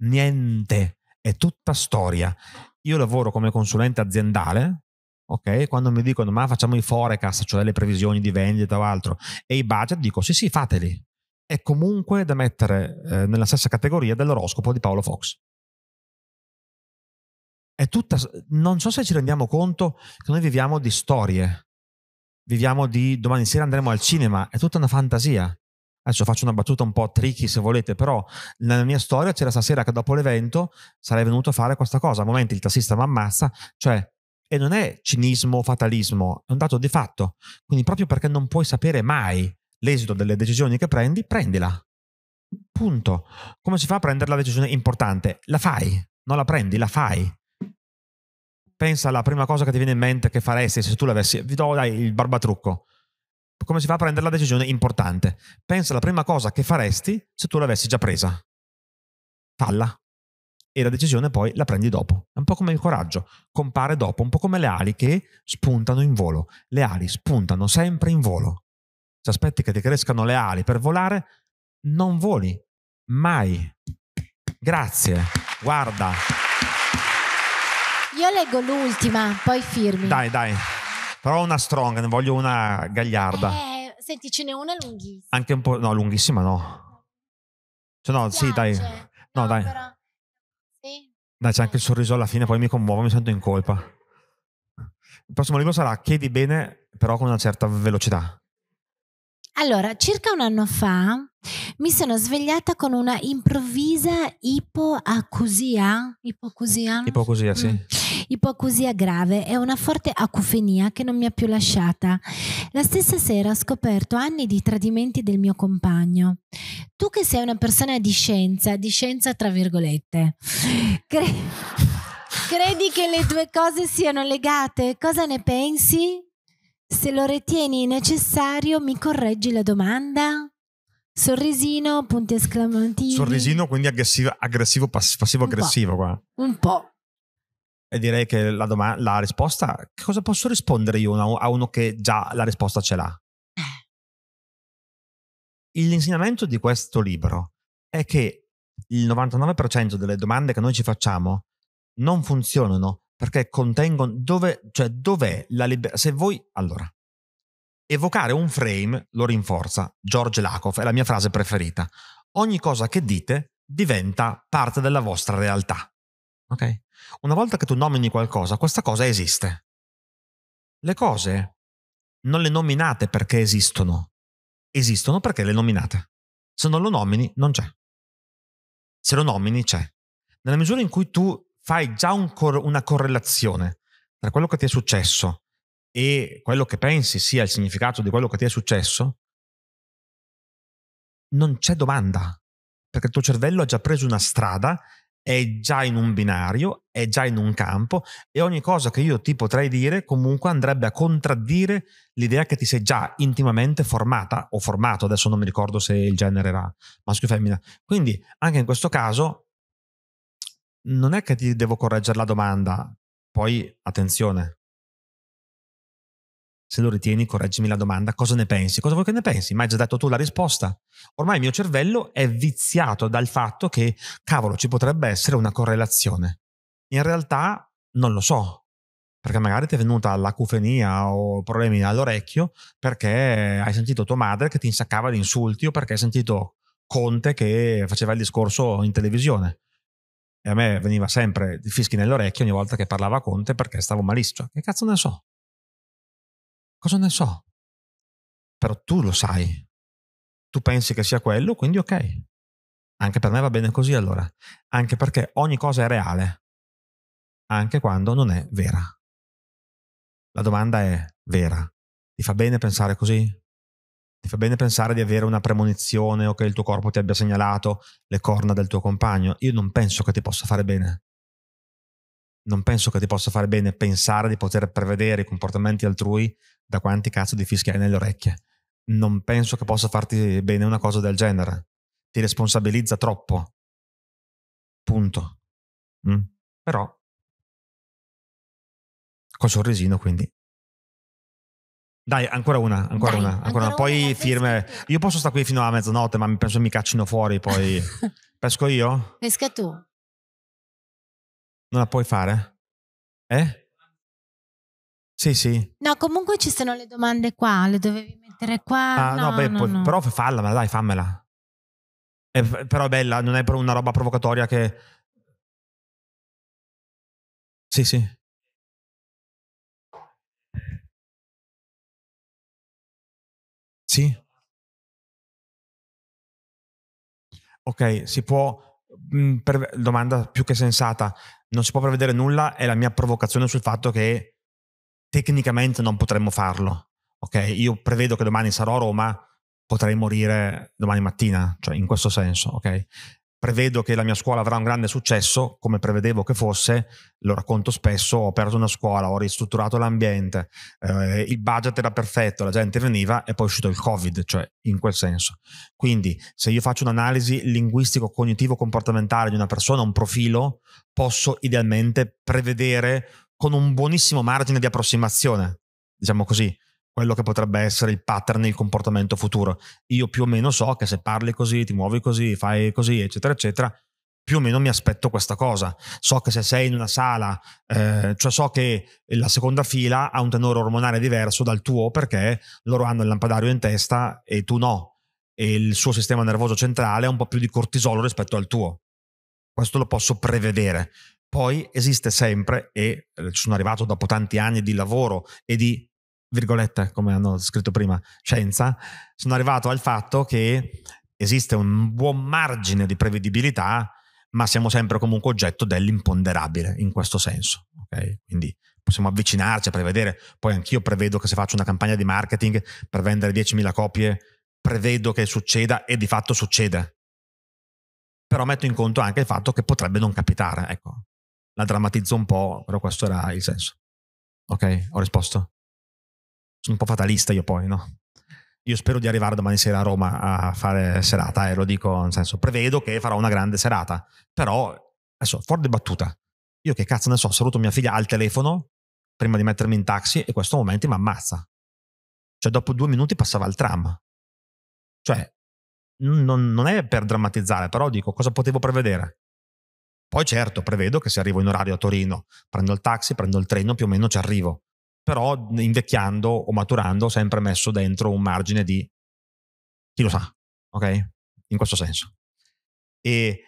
Niente. È tutta storia. Io lavoro come consulente aziendale, ok? Quando mi dicono ma facciamo i forecast, cioè le previsioni di vendita o altro, e i budget, dico sì sì fateli è comunque da mettere eh, nella stessa categoria dell'oroscopo di Paolo Fox. È tutta, non so se ci rendiamo conto che noi viviamo di storie, viviamo di domani sera andremo al cinema, è tutta una fantasia. Adesso faccio una battuta un po' tricky se volete, però nella mia storia c'era stasera che dopo l'evento sarei venuto a fare questa cosa. A momenti il tassista mi ammazza, cioè, e non è cinismo o fatalismo, è un dato di fatto. Quindi proprio perché non puoi sapere mai l'esito delle decisioni che prendi, prendila. Punto. Come si fa a prendere la decisione importante? La fai, non la prendi, la fai. Pensa alla prima cosa che ti viene in mente che faresti se tu l'avessi. Vi do dai, il barbatrucco. Come si fa a prendere la decisione importante? Pensa alla prima cosa che faresti se tu l'avessi già presa. Falla. E la decisione poi la prendi dopo. È un po' come il coraggio, compare dopo, un po' come le ali che spuntano in volo. Le ali spuntano sempre in volo ti aspetti che ti crescano le ali per volare, non voli mai. Grazie, guarda. Io leggo l'ultima, poi firmi. Dai, dai. Però una strong, ne voglio una gagliarda. Eh, senti, ce n'è una lunghissima. Anche un po'... No, lunghissima no. Cioè no, sì, dai. No, no dai. Però... Sì. Dai, c'è anche il sorriso alla fine, poi mi commuovo, mi sento in colpa. Il prossimo libro sarà Chiedi bene, però con una certa velocità. Allora, circa un anno fa mi sono svegliata con una improvvisa ipoacusia. Ipoacusia? Ipoacusia, sì. Mm. Ipoacusia grave e una forte acufenia che non mi ha più lasciata. La stessa sera ho scoperto anni di tradimenti del mio compagno. Tu che sei una persona di scienza, di scienza tra virgolette, cre- credi che le due cose siano legate? Cosa ne pensi? Se lo ritieni necessario, mi correggi la domanda? Sorrisino, punti esclamativi. Sorrisino, quindi aggressivo, aggressivo passivo-aggressivo qua. Un po'. E direi che la, doma- la risposta... Che cosa posso rispondere io a uno che già la risposta ce l'ha? Eh. L'insegnamento di questo libro è che il 99% delle domande che noi ci facciamo non funzionano perché contengono... Dove, cioè, dov'è la libertà? Se voi... Allora, evocare un frame lo rinforza. George Lakoff è la mia frase preferita. Ogni cosa che dite diventa parte della vostra realtà. Ok? Una volta che tu nomini qualcosa, questa cosa esiste. Le cose non le nominate perché esistono, esistono perché le nominate. Se non lo nomini, non c'è. Se lo nomini, c'è. Nella misura in cui tu fai già un cor- una correlazione tra quello che ti è successo e quello che pensi sia il significato di quello che ti è successo, non c'è domanda, perché il tuo cervello ha già preso una strada, è già in un binario, è già in un campo e ogni cosa che io ti potrei dire comunque andrebbe a contraddire l'idea che ti sei già intimamente formata o formato, adesso non mi ricordo se il genere era maschio o femmina. Quindi anche in questo caso non è che ti devo correggere la domanda, poi attenzione. Se lo ritieni, correggimi la domanda, cosa ne pensi? Cosa vuoi che ne pensi? Mi hai già dato tu la risposta. Ormai il mio cervello è viziato dal fatto che, cavolo, ci potrebbe essere una correlazione. In realtà non lo so, perché magari ti è venuta l'acufenia o problemi all'orecchio perché hai sentito tua madre che ti insaccava di insulti o perché hai sentito Conte che faceva il discorso in televisione. E a me veniva sempre il fischi nell'orecchio ogni volta che parlava Conte perché stavo malissimo. Cioè, che cazzo ne so? Cosa ne so? Però tu lo sai. Tu pensi che sia quello, quindi ok. Anche per me va bene così allora. Anche perché ogni cosa è reale. Anche quando non è vera. La domanda è vera. Ti fa bene pensare così? Ti fa bene pensare di avere una premonizione o che il tuo corpo ti abbia segnalato le corna del tuo compagno. Io non penso che ti possa fare bene. Non penso che ti possa fare bene pensare di poter prevedere i comportamenti altrui da quanti cazzo di fischi hai nelle orecchie. Non penso che possa farti bene una cosa del genere. Ti responsabilizza troppo. Punto. Mm? Però col sorrisino, quindi dai, ancora una, ancora Dai, una, ancora, ancora una. Poi una, firme. Io posso stare qui fino a mezzanotte, ma penso mi caccino fuori poi. Pesco io? Pesca tu. Non la puoi fare? Eh? Sì, sì. No, comunque ci sono le domande qua, le dovevi mettere qua. Ah, no, no beh, no, poi, no. però falla, ma dai, fammela. È, eh, però è bella, non è una roba provocatoria che... Sì, sì. Sì? Ok, si può... Mh, mhmm, per, domanda più che sensata, non si può prevedere nulla è la mia provocazione sul fatto che tecnicamente non potremmo farlo. Ok, io prevedo che domani sarò a Roma, potrei morire domani mattina, cioè in questo senso, ok? prevedo che la mia scuola avrà un grande successo, come prevedevo che fosse, lo racconto spesso, ho aperto una scuola, ho ristrutturato l'ambiente, eh, il budget era perfetto, la gente veniva e poi è uscito il Covid, cioè in quel senso. Quindi se io faccio un'analisi linguistico-cognitivo-comportamentale di una persona, un profilo, posso idealmente prevedere con un buonissimo margine di approssimazione, diciamo così, quello che potrebbe essere il pattern, il comportamento futuro. Io più o meno so che se parli così, ti muovi così, fai così, eccetera, eccetera, più o meno mi aspetto questa cosa. So che se sei in una sala, eh, cioè so che la seconda fila ha un tenore ormonale diverso dal tuo perché loro hanno il lampadario in testa e tu no. E il suo sistema nervoso centrale ha un po' più di cortisolo rispetto al tuo. Questo lo posso prevedere. Poi esiste sempre, e eh, ci sono arrivato dopo tanti anni di lavoro e di virgolette, come hanno scritto prima, scienza, sono arrivato al fatto che esiste un buon margine di prevedibilità, ma siamo sempre comunque oggetto dell'imponderabile in questo senso. Okay? Quindi possiamo avvicinarci a prevedere, poi anch'io prevedo che se faccio una campagna di marketing per vendere 10.000 copie, prevedo che succeda e di fatto succede. Però metto in conto anche il fatto che potrebbe non capitare, ecco. La drammatizzo un po', però questo era il senso. Ok, ho risposto. Sono un po' fatalista io poi, no? Io spero di arrivare domani sera a Roma a fare serata, e eh, lo dico nel senso, prevedo che farò una grande serata, però adesso, fuori di battuta, io che cazzo ne so, saluto mia figlia al telefono prima di mettermi in taxi e questo momento mi ammazza. Cioè dopo due minuti passava il tram. Cioè, non, non è per drammatizzare, però dico cosa potevo prevedere. Poi certo, prevedo che se arrivo in orario a Torino, prendo il taxi, prendo il treno, più o meno ci arrivo però invecchiando o maturando ho sempre messo dentro un margine di chi lo sa, ok? In questo senso. E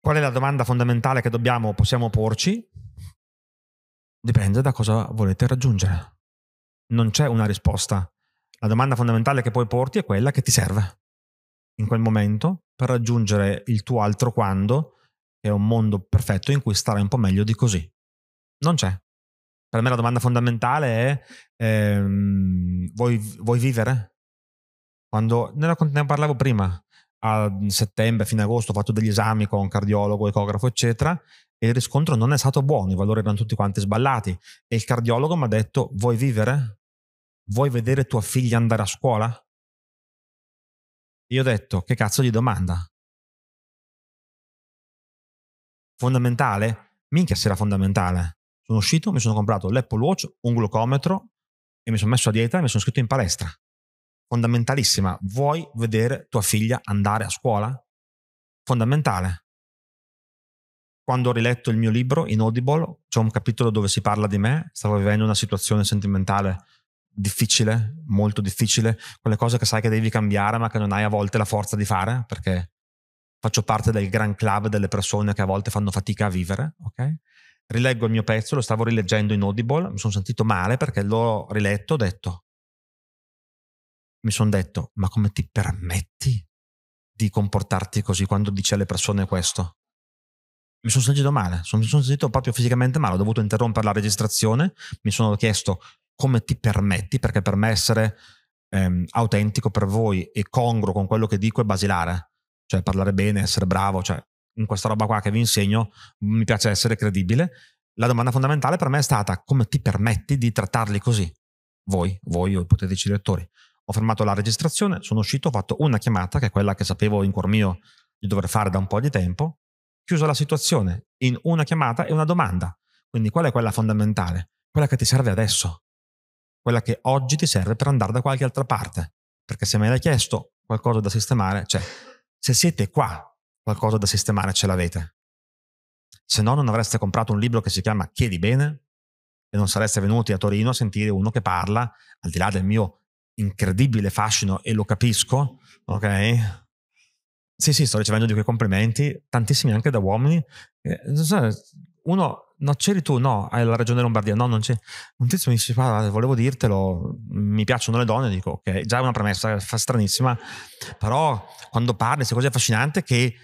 qual è la domanda fondamentale che dobbiamo, possiamo porci? Dipende da cosa volete raggiungere. Non c'è una risposta. La domanda fondamentale che puoi porti è quella che ti serve in quel momento per raggiungere il tuo altro quando, che è un mondo perfetto in cui stare un po' meglio di così. Non c'è. Per me la domanda fondamentale è ehm, vuoi, vuoi, vivere? Quando, ne parlavo prima, a settembre, fine agosto, ho fatto degli esami con un cardiologo, ecografo, eccetera, e il riscontro non è stato buono, i valori erano tutti quanti sballati. E il cardiologo mi ha detto, vuoi vivere? Vuoi vedere tua figlia andare a scuola? Io ho detto, che cazzo di domanda? Fondamentale? Minchia se era fondamentale. Sono uscito, mi sono comprato l'Apple Watch, un glucometro e mi sono messo a dieta e mi sono scritto in palestra. Fondamentalissima. Vuoi vedere tua figlia andare a scuola? Fondamentale. Quando ho riletto il mio libro in Audible, c'è un capitolo dove si parla di me, stavo vivendo una situazione sentimentale difficile, molto difficile, quelle cose che sai che devi cambiare ma che non hai a volte la forza di fare perché faccio parte del gran club delle persone che a volte fanno fatica a vivere, ok? rileggo il mio pezzo, lo stavo rileggendo in Audible, mi sono sentito male perché l'ho riletto, ho detto, mi sono detto, ma come ti permetti di comportarti così quando dici alle persone questo? Mi sono sentito male, mi sono sentito proprio fisicamente male, ho dovuto interrompere la registrazione, mi sono chiesto come ti permetti, perché per me essere ehm, autentico per voi e congruo con quello che dico è basilare, cioè parlare bene, essere bravo, cioè in questa roba qua che vi insegno, mi piace essere credibile, la domanda fondamentale per me è stata come ti permetti di trattarli così? Voi, voi o i ipotetici lettori. Ho fermato la registrazione, sono uscito, ho fatto una chiamata, che è quella che sapevo in cuor mio di dover fare da un po' di tempo, chiuso la situazione in una chiamata e una domanda. Quindi qual è quella fondamentale? Quella che ti serve adesso, quella che oggi ti serve per andare da qualche altra parte. Perché se me l'hai chiesto qualcosa da sistemare, cioè se siete qua qualcosa da sistemare ce l'avete. Se no non avreste comprato un libro che si chiama Chiedi bene e non sareste venuti a Torino a sentire uno che parla, al di là del mio incredibile fascino e lo capisco, ok? Sì, sì, sto ricevendo di quei complimenti, tantissimi anche da uomini. Eh, uno, no, c'eri tu, no, hai la regione Lombardia, no, non c'è. Un tizio mi dice, guarda, ah, volevo dirtelo, mi piacciono le donne, dico, ok, già è una premessa fa stranissima, però quando parli, questa così affascinante che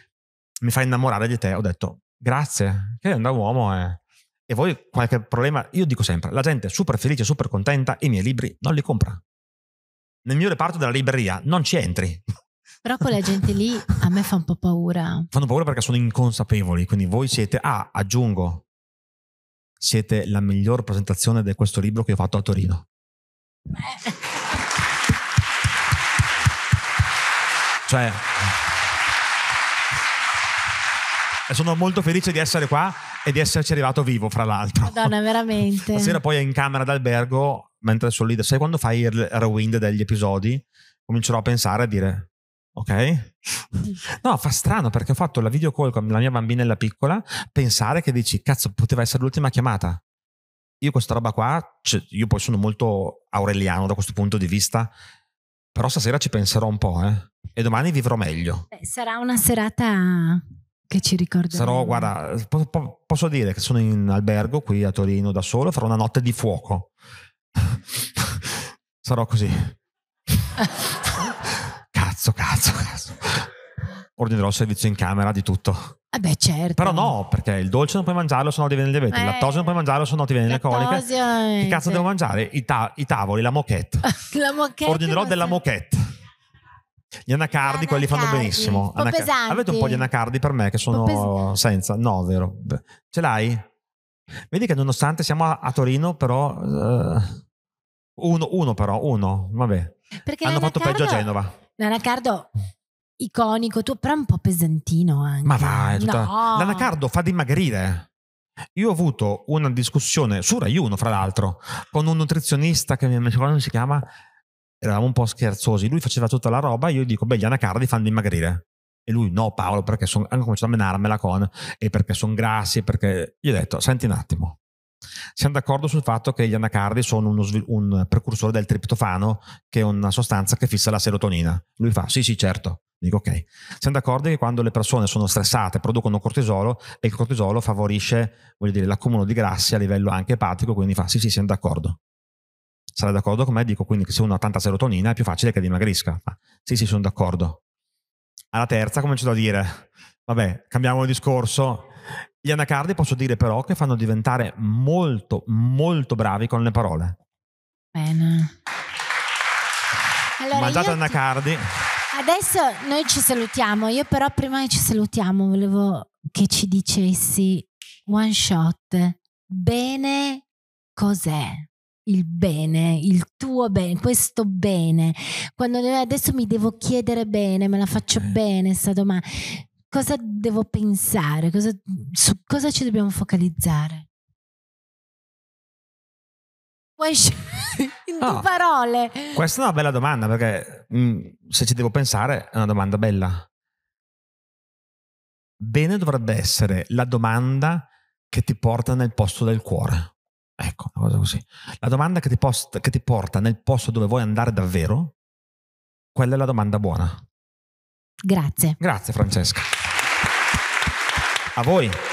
mi fa innamorare di te. Ho detto grazie, che è un uomo eh. e voi qualche problema, io dico sempre, la gente è super felice, super contenta, i miei libri non li compra. Nel mio reparto della libreria non ci entri. Però quella gente lì a me fa un po' paura. Fanno paura perché sono inconsapevoli, quindi voi siete, ah, aggiungo, siete la miglior presentazione di questo libro che ho fatto a Torino. Beh. Cioè sono molto felice di essere qua e di esserci arrivato vivo, fra l'altro. Madonna, veramente. Stasera poi è in camera d'albergo, mentre sono lì, sai quando fai il rewind degli episodi, comincerò a pensare a dire ok? No, fa strano perché ho fatto la video call con la mia bambina e la piccola, pensare che dici, cazzo, poteva essere l'ultima chiamata. Io questa roba qua, cioè, io poi sono molto aureliano da questo punto di vista, però stasera ci penserò un po', eh? E domani vivrò meglio. Beh, sarà una serata che ci ricorderemo. Sarò, guarda, po- posso dire che sono in albergo qui a Torino da solo, farò una notte di fuoco. sarò così. cazzo, cazzo, cazzo. Ordinerò il servizio in camera di tutto. Eh beh, certo. Però no, perché il dolce non puoi mangiarlo, se no ti viene il diabete. Eh, il lattosio non puoi mangiarlo, se no ti viene le coliche. Eh, che cazzo devo mangiare? I, ta- I, tavoli, la moquette. la moquette. Ordinerò della moquette gli anacardi, quelli fanno benissimo. Un Anaca- Avete un po' di anacardi per me che sono senza? No, vero. Ce l'hai? Vedi che nonostante siamo a, a Torino, però... Uh, uno, uno, però, uno, vabbè. Perché Hanno fatto peggio a Genova. L'anacardo iconico, tu, però un po' pesantino anche. Ma vai, tutta... no. l'anacardo fa dimagrire. Io ho avuto una discussione su Raiuno, fra l'altro, con un nutrizionista che mi, come si chiama eravamo un po' scherzosi, lui faceva tutta la roba, io gli dico, beh, gli anacardi fanno immagrire. E lui, no Paolo, perché son, hanno cominciato a menarmela con, e perché sono grassi, perché... Gli ho detto, senti un attimo, siamo d'accordo sul fatto che gli anacardi sono uno, un precursore del triptofano, che è una sostanza che fissa la serotonina. Lui fa, sì sì, certo. Dico, ok. Siamo d'accordo che quando le persone sono stressate producono cortisolo e il cortisolo favorisce, dire, l'accumulo di grassi a livello anche epatico, quindi fa, sì sì, siamo d'accordo. Sarai d'accordo con me? Dico quindi che se uno ha tanta serotonina è più facile che dimagrisca. Ah, sì, sì, sono d'accordo. Alla terza comincio a dire, vabbè, cambiamo il discorso. Gli anacardi posso dire però che fanno diventare molto, molto bravi con le parole. Bene. Allora, Mangiate anacardi. Adesso noi ci salutiamo, io però prima che ci salutiamo volevo che ci dicessi one shot bene cos'è il bene, il tuo bene, questo bene. Quando adesso mi devo chiedere bene, me la faccio eh. bene sta domanda, cosa devo pensare? Cosa, su cosa ci dobbiamo focalizzare? in due oh, parole. Questa è una bella domanda perché mh, mm, se ci devo pensare è una domanda bella. Bene dovrebbe essere la domanda che ti porta nel posto del cuore. Ecco, una cosa così. La domanda che ti, post, che ti porta nel posto dove vuoi andare davvero, quella è la domanda buona. Grazie. Grazie Francesca. A voi.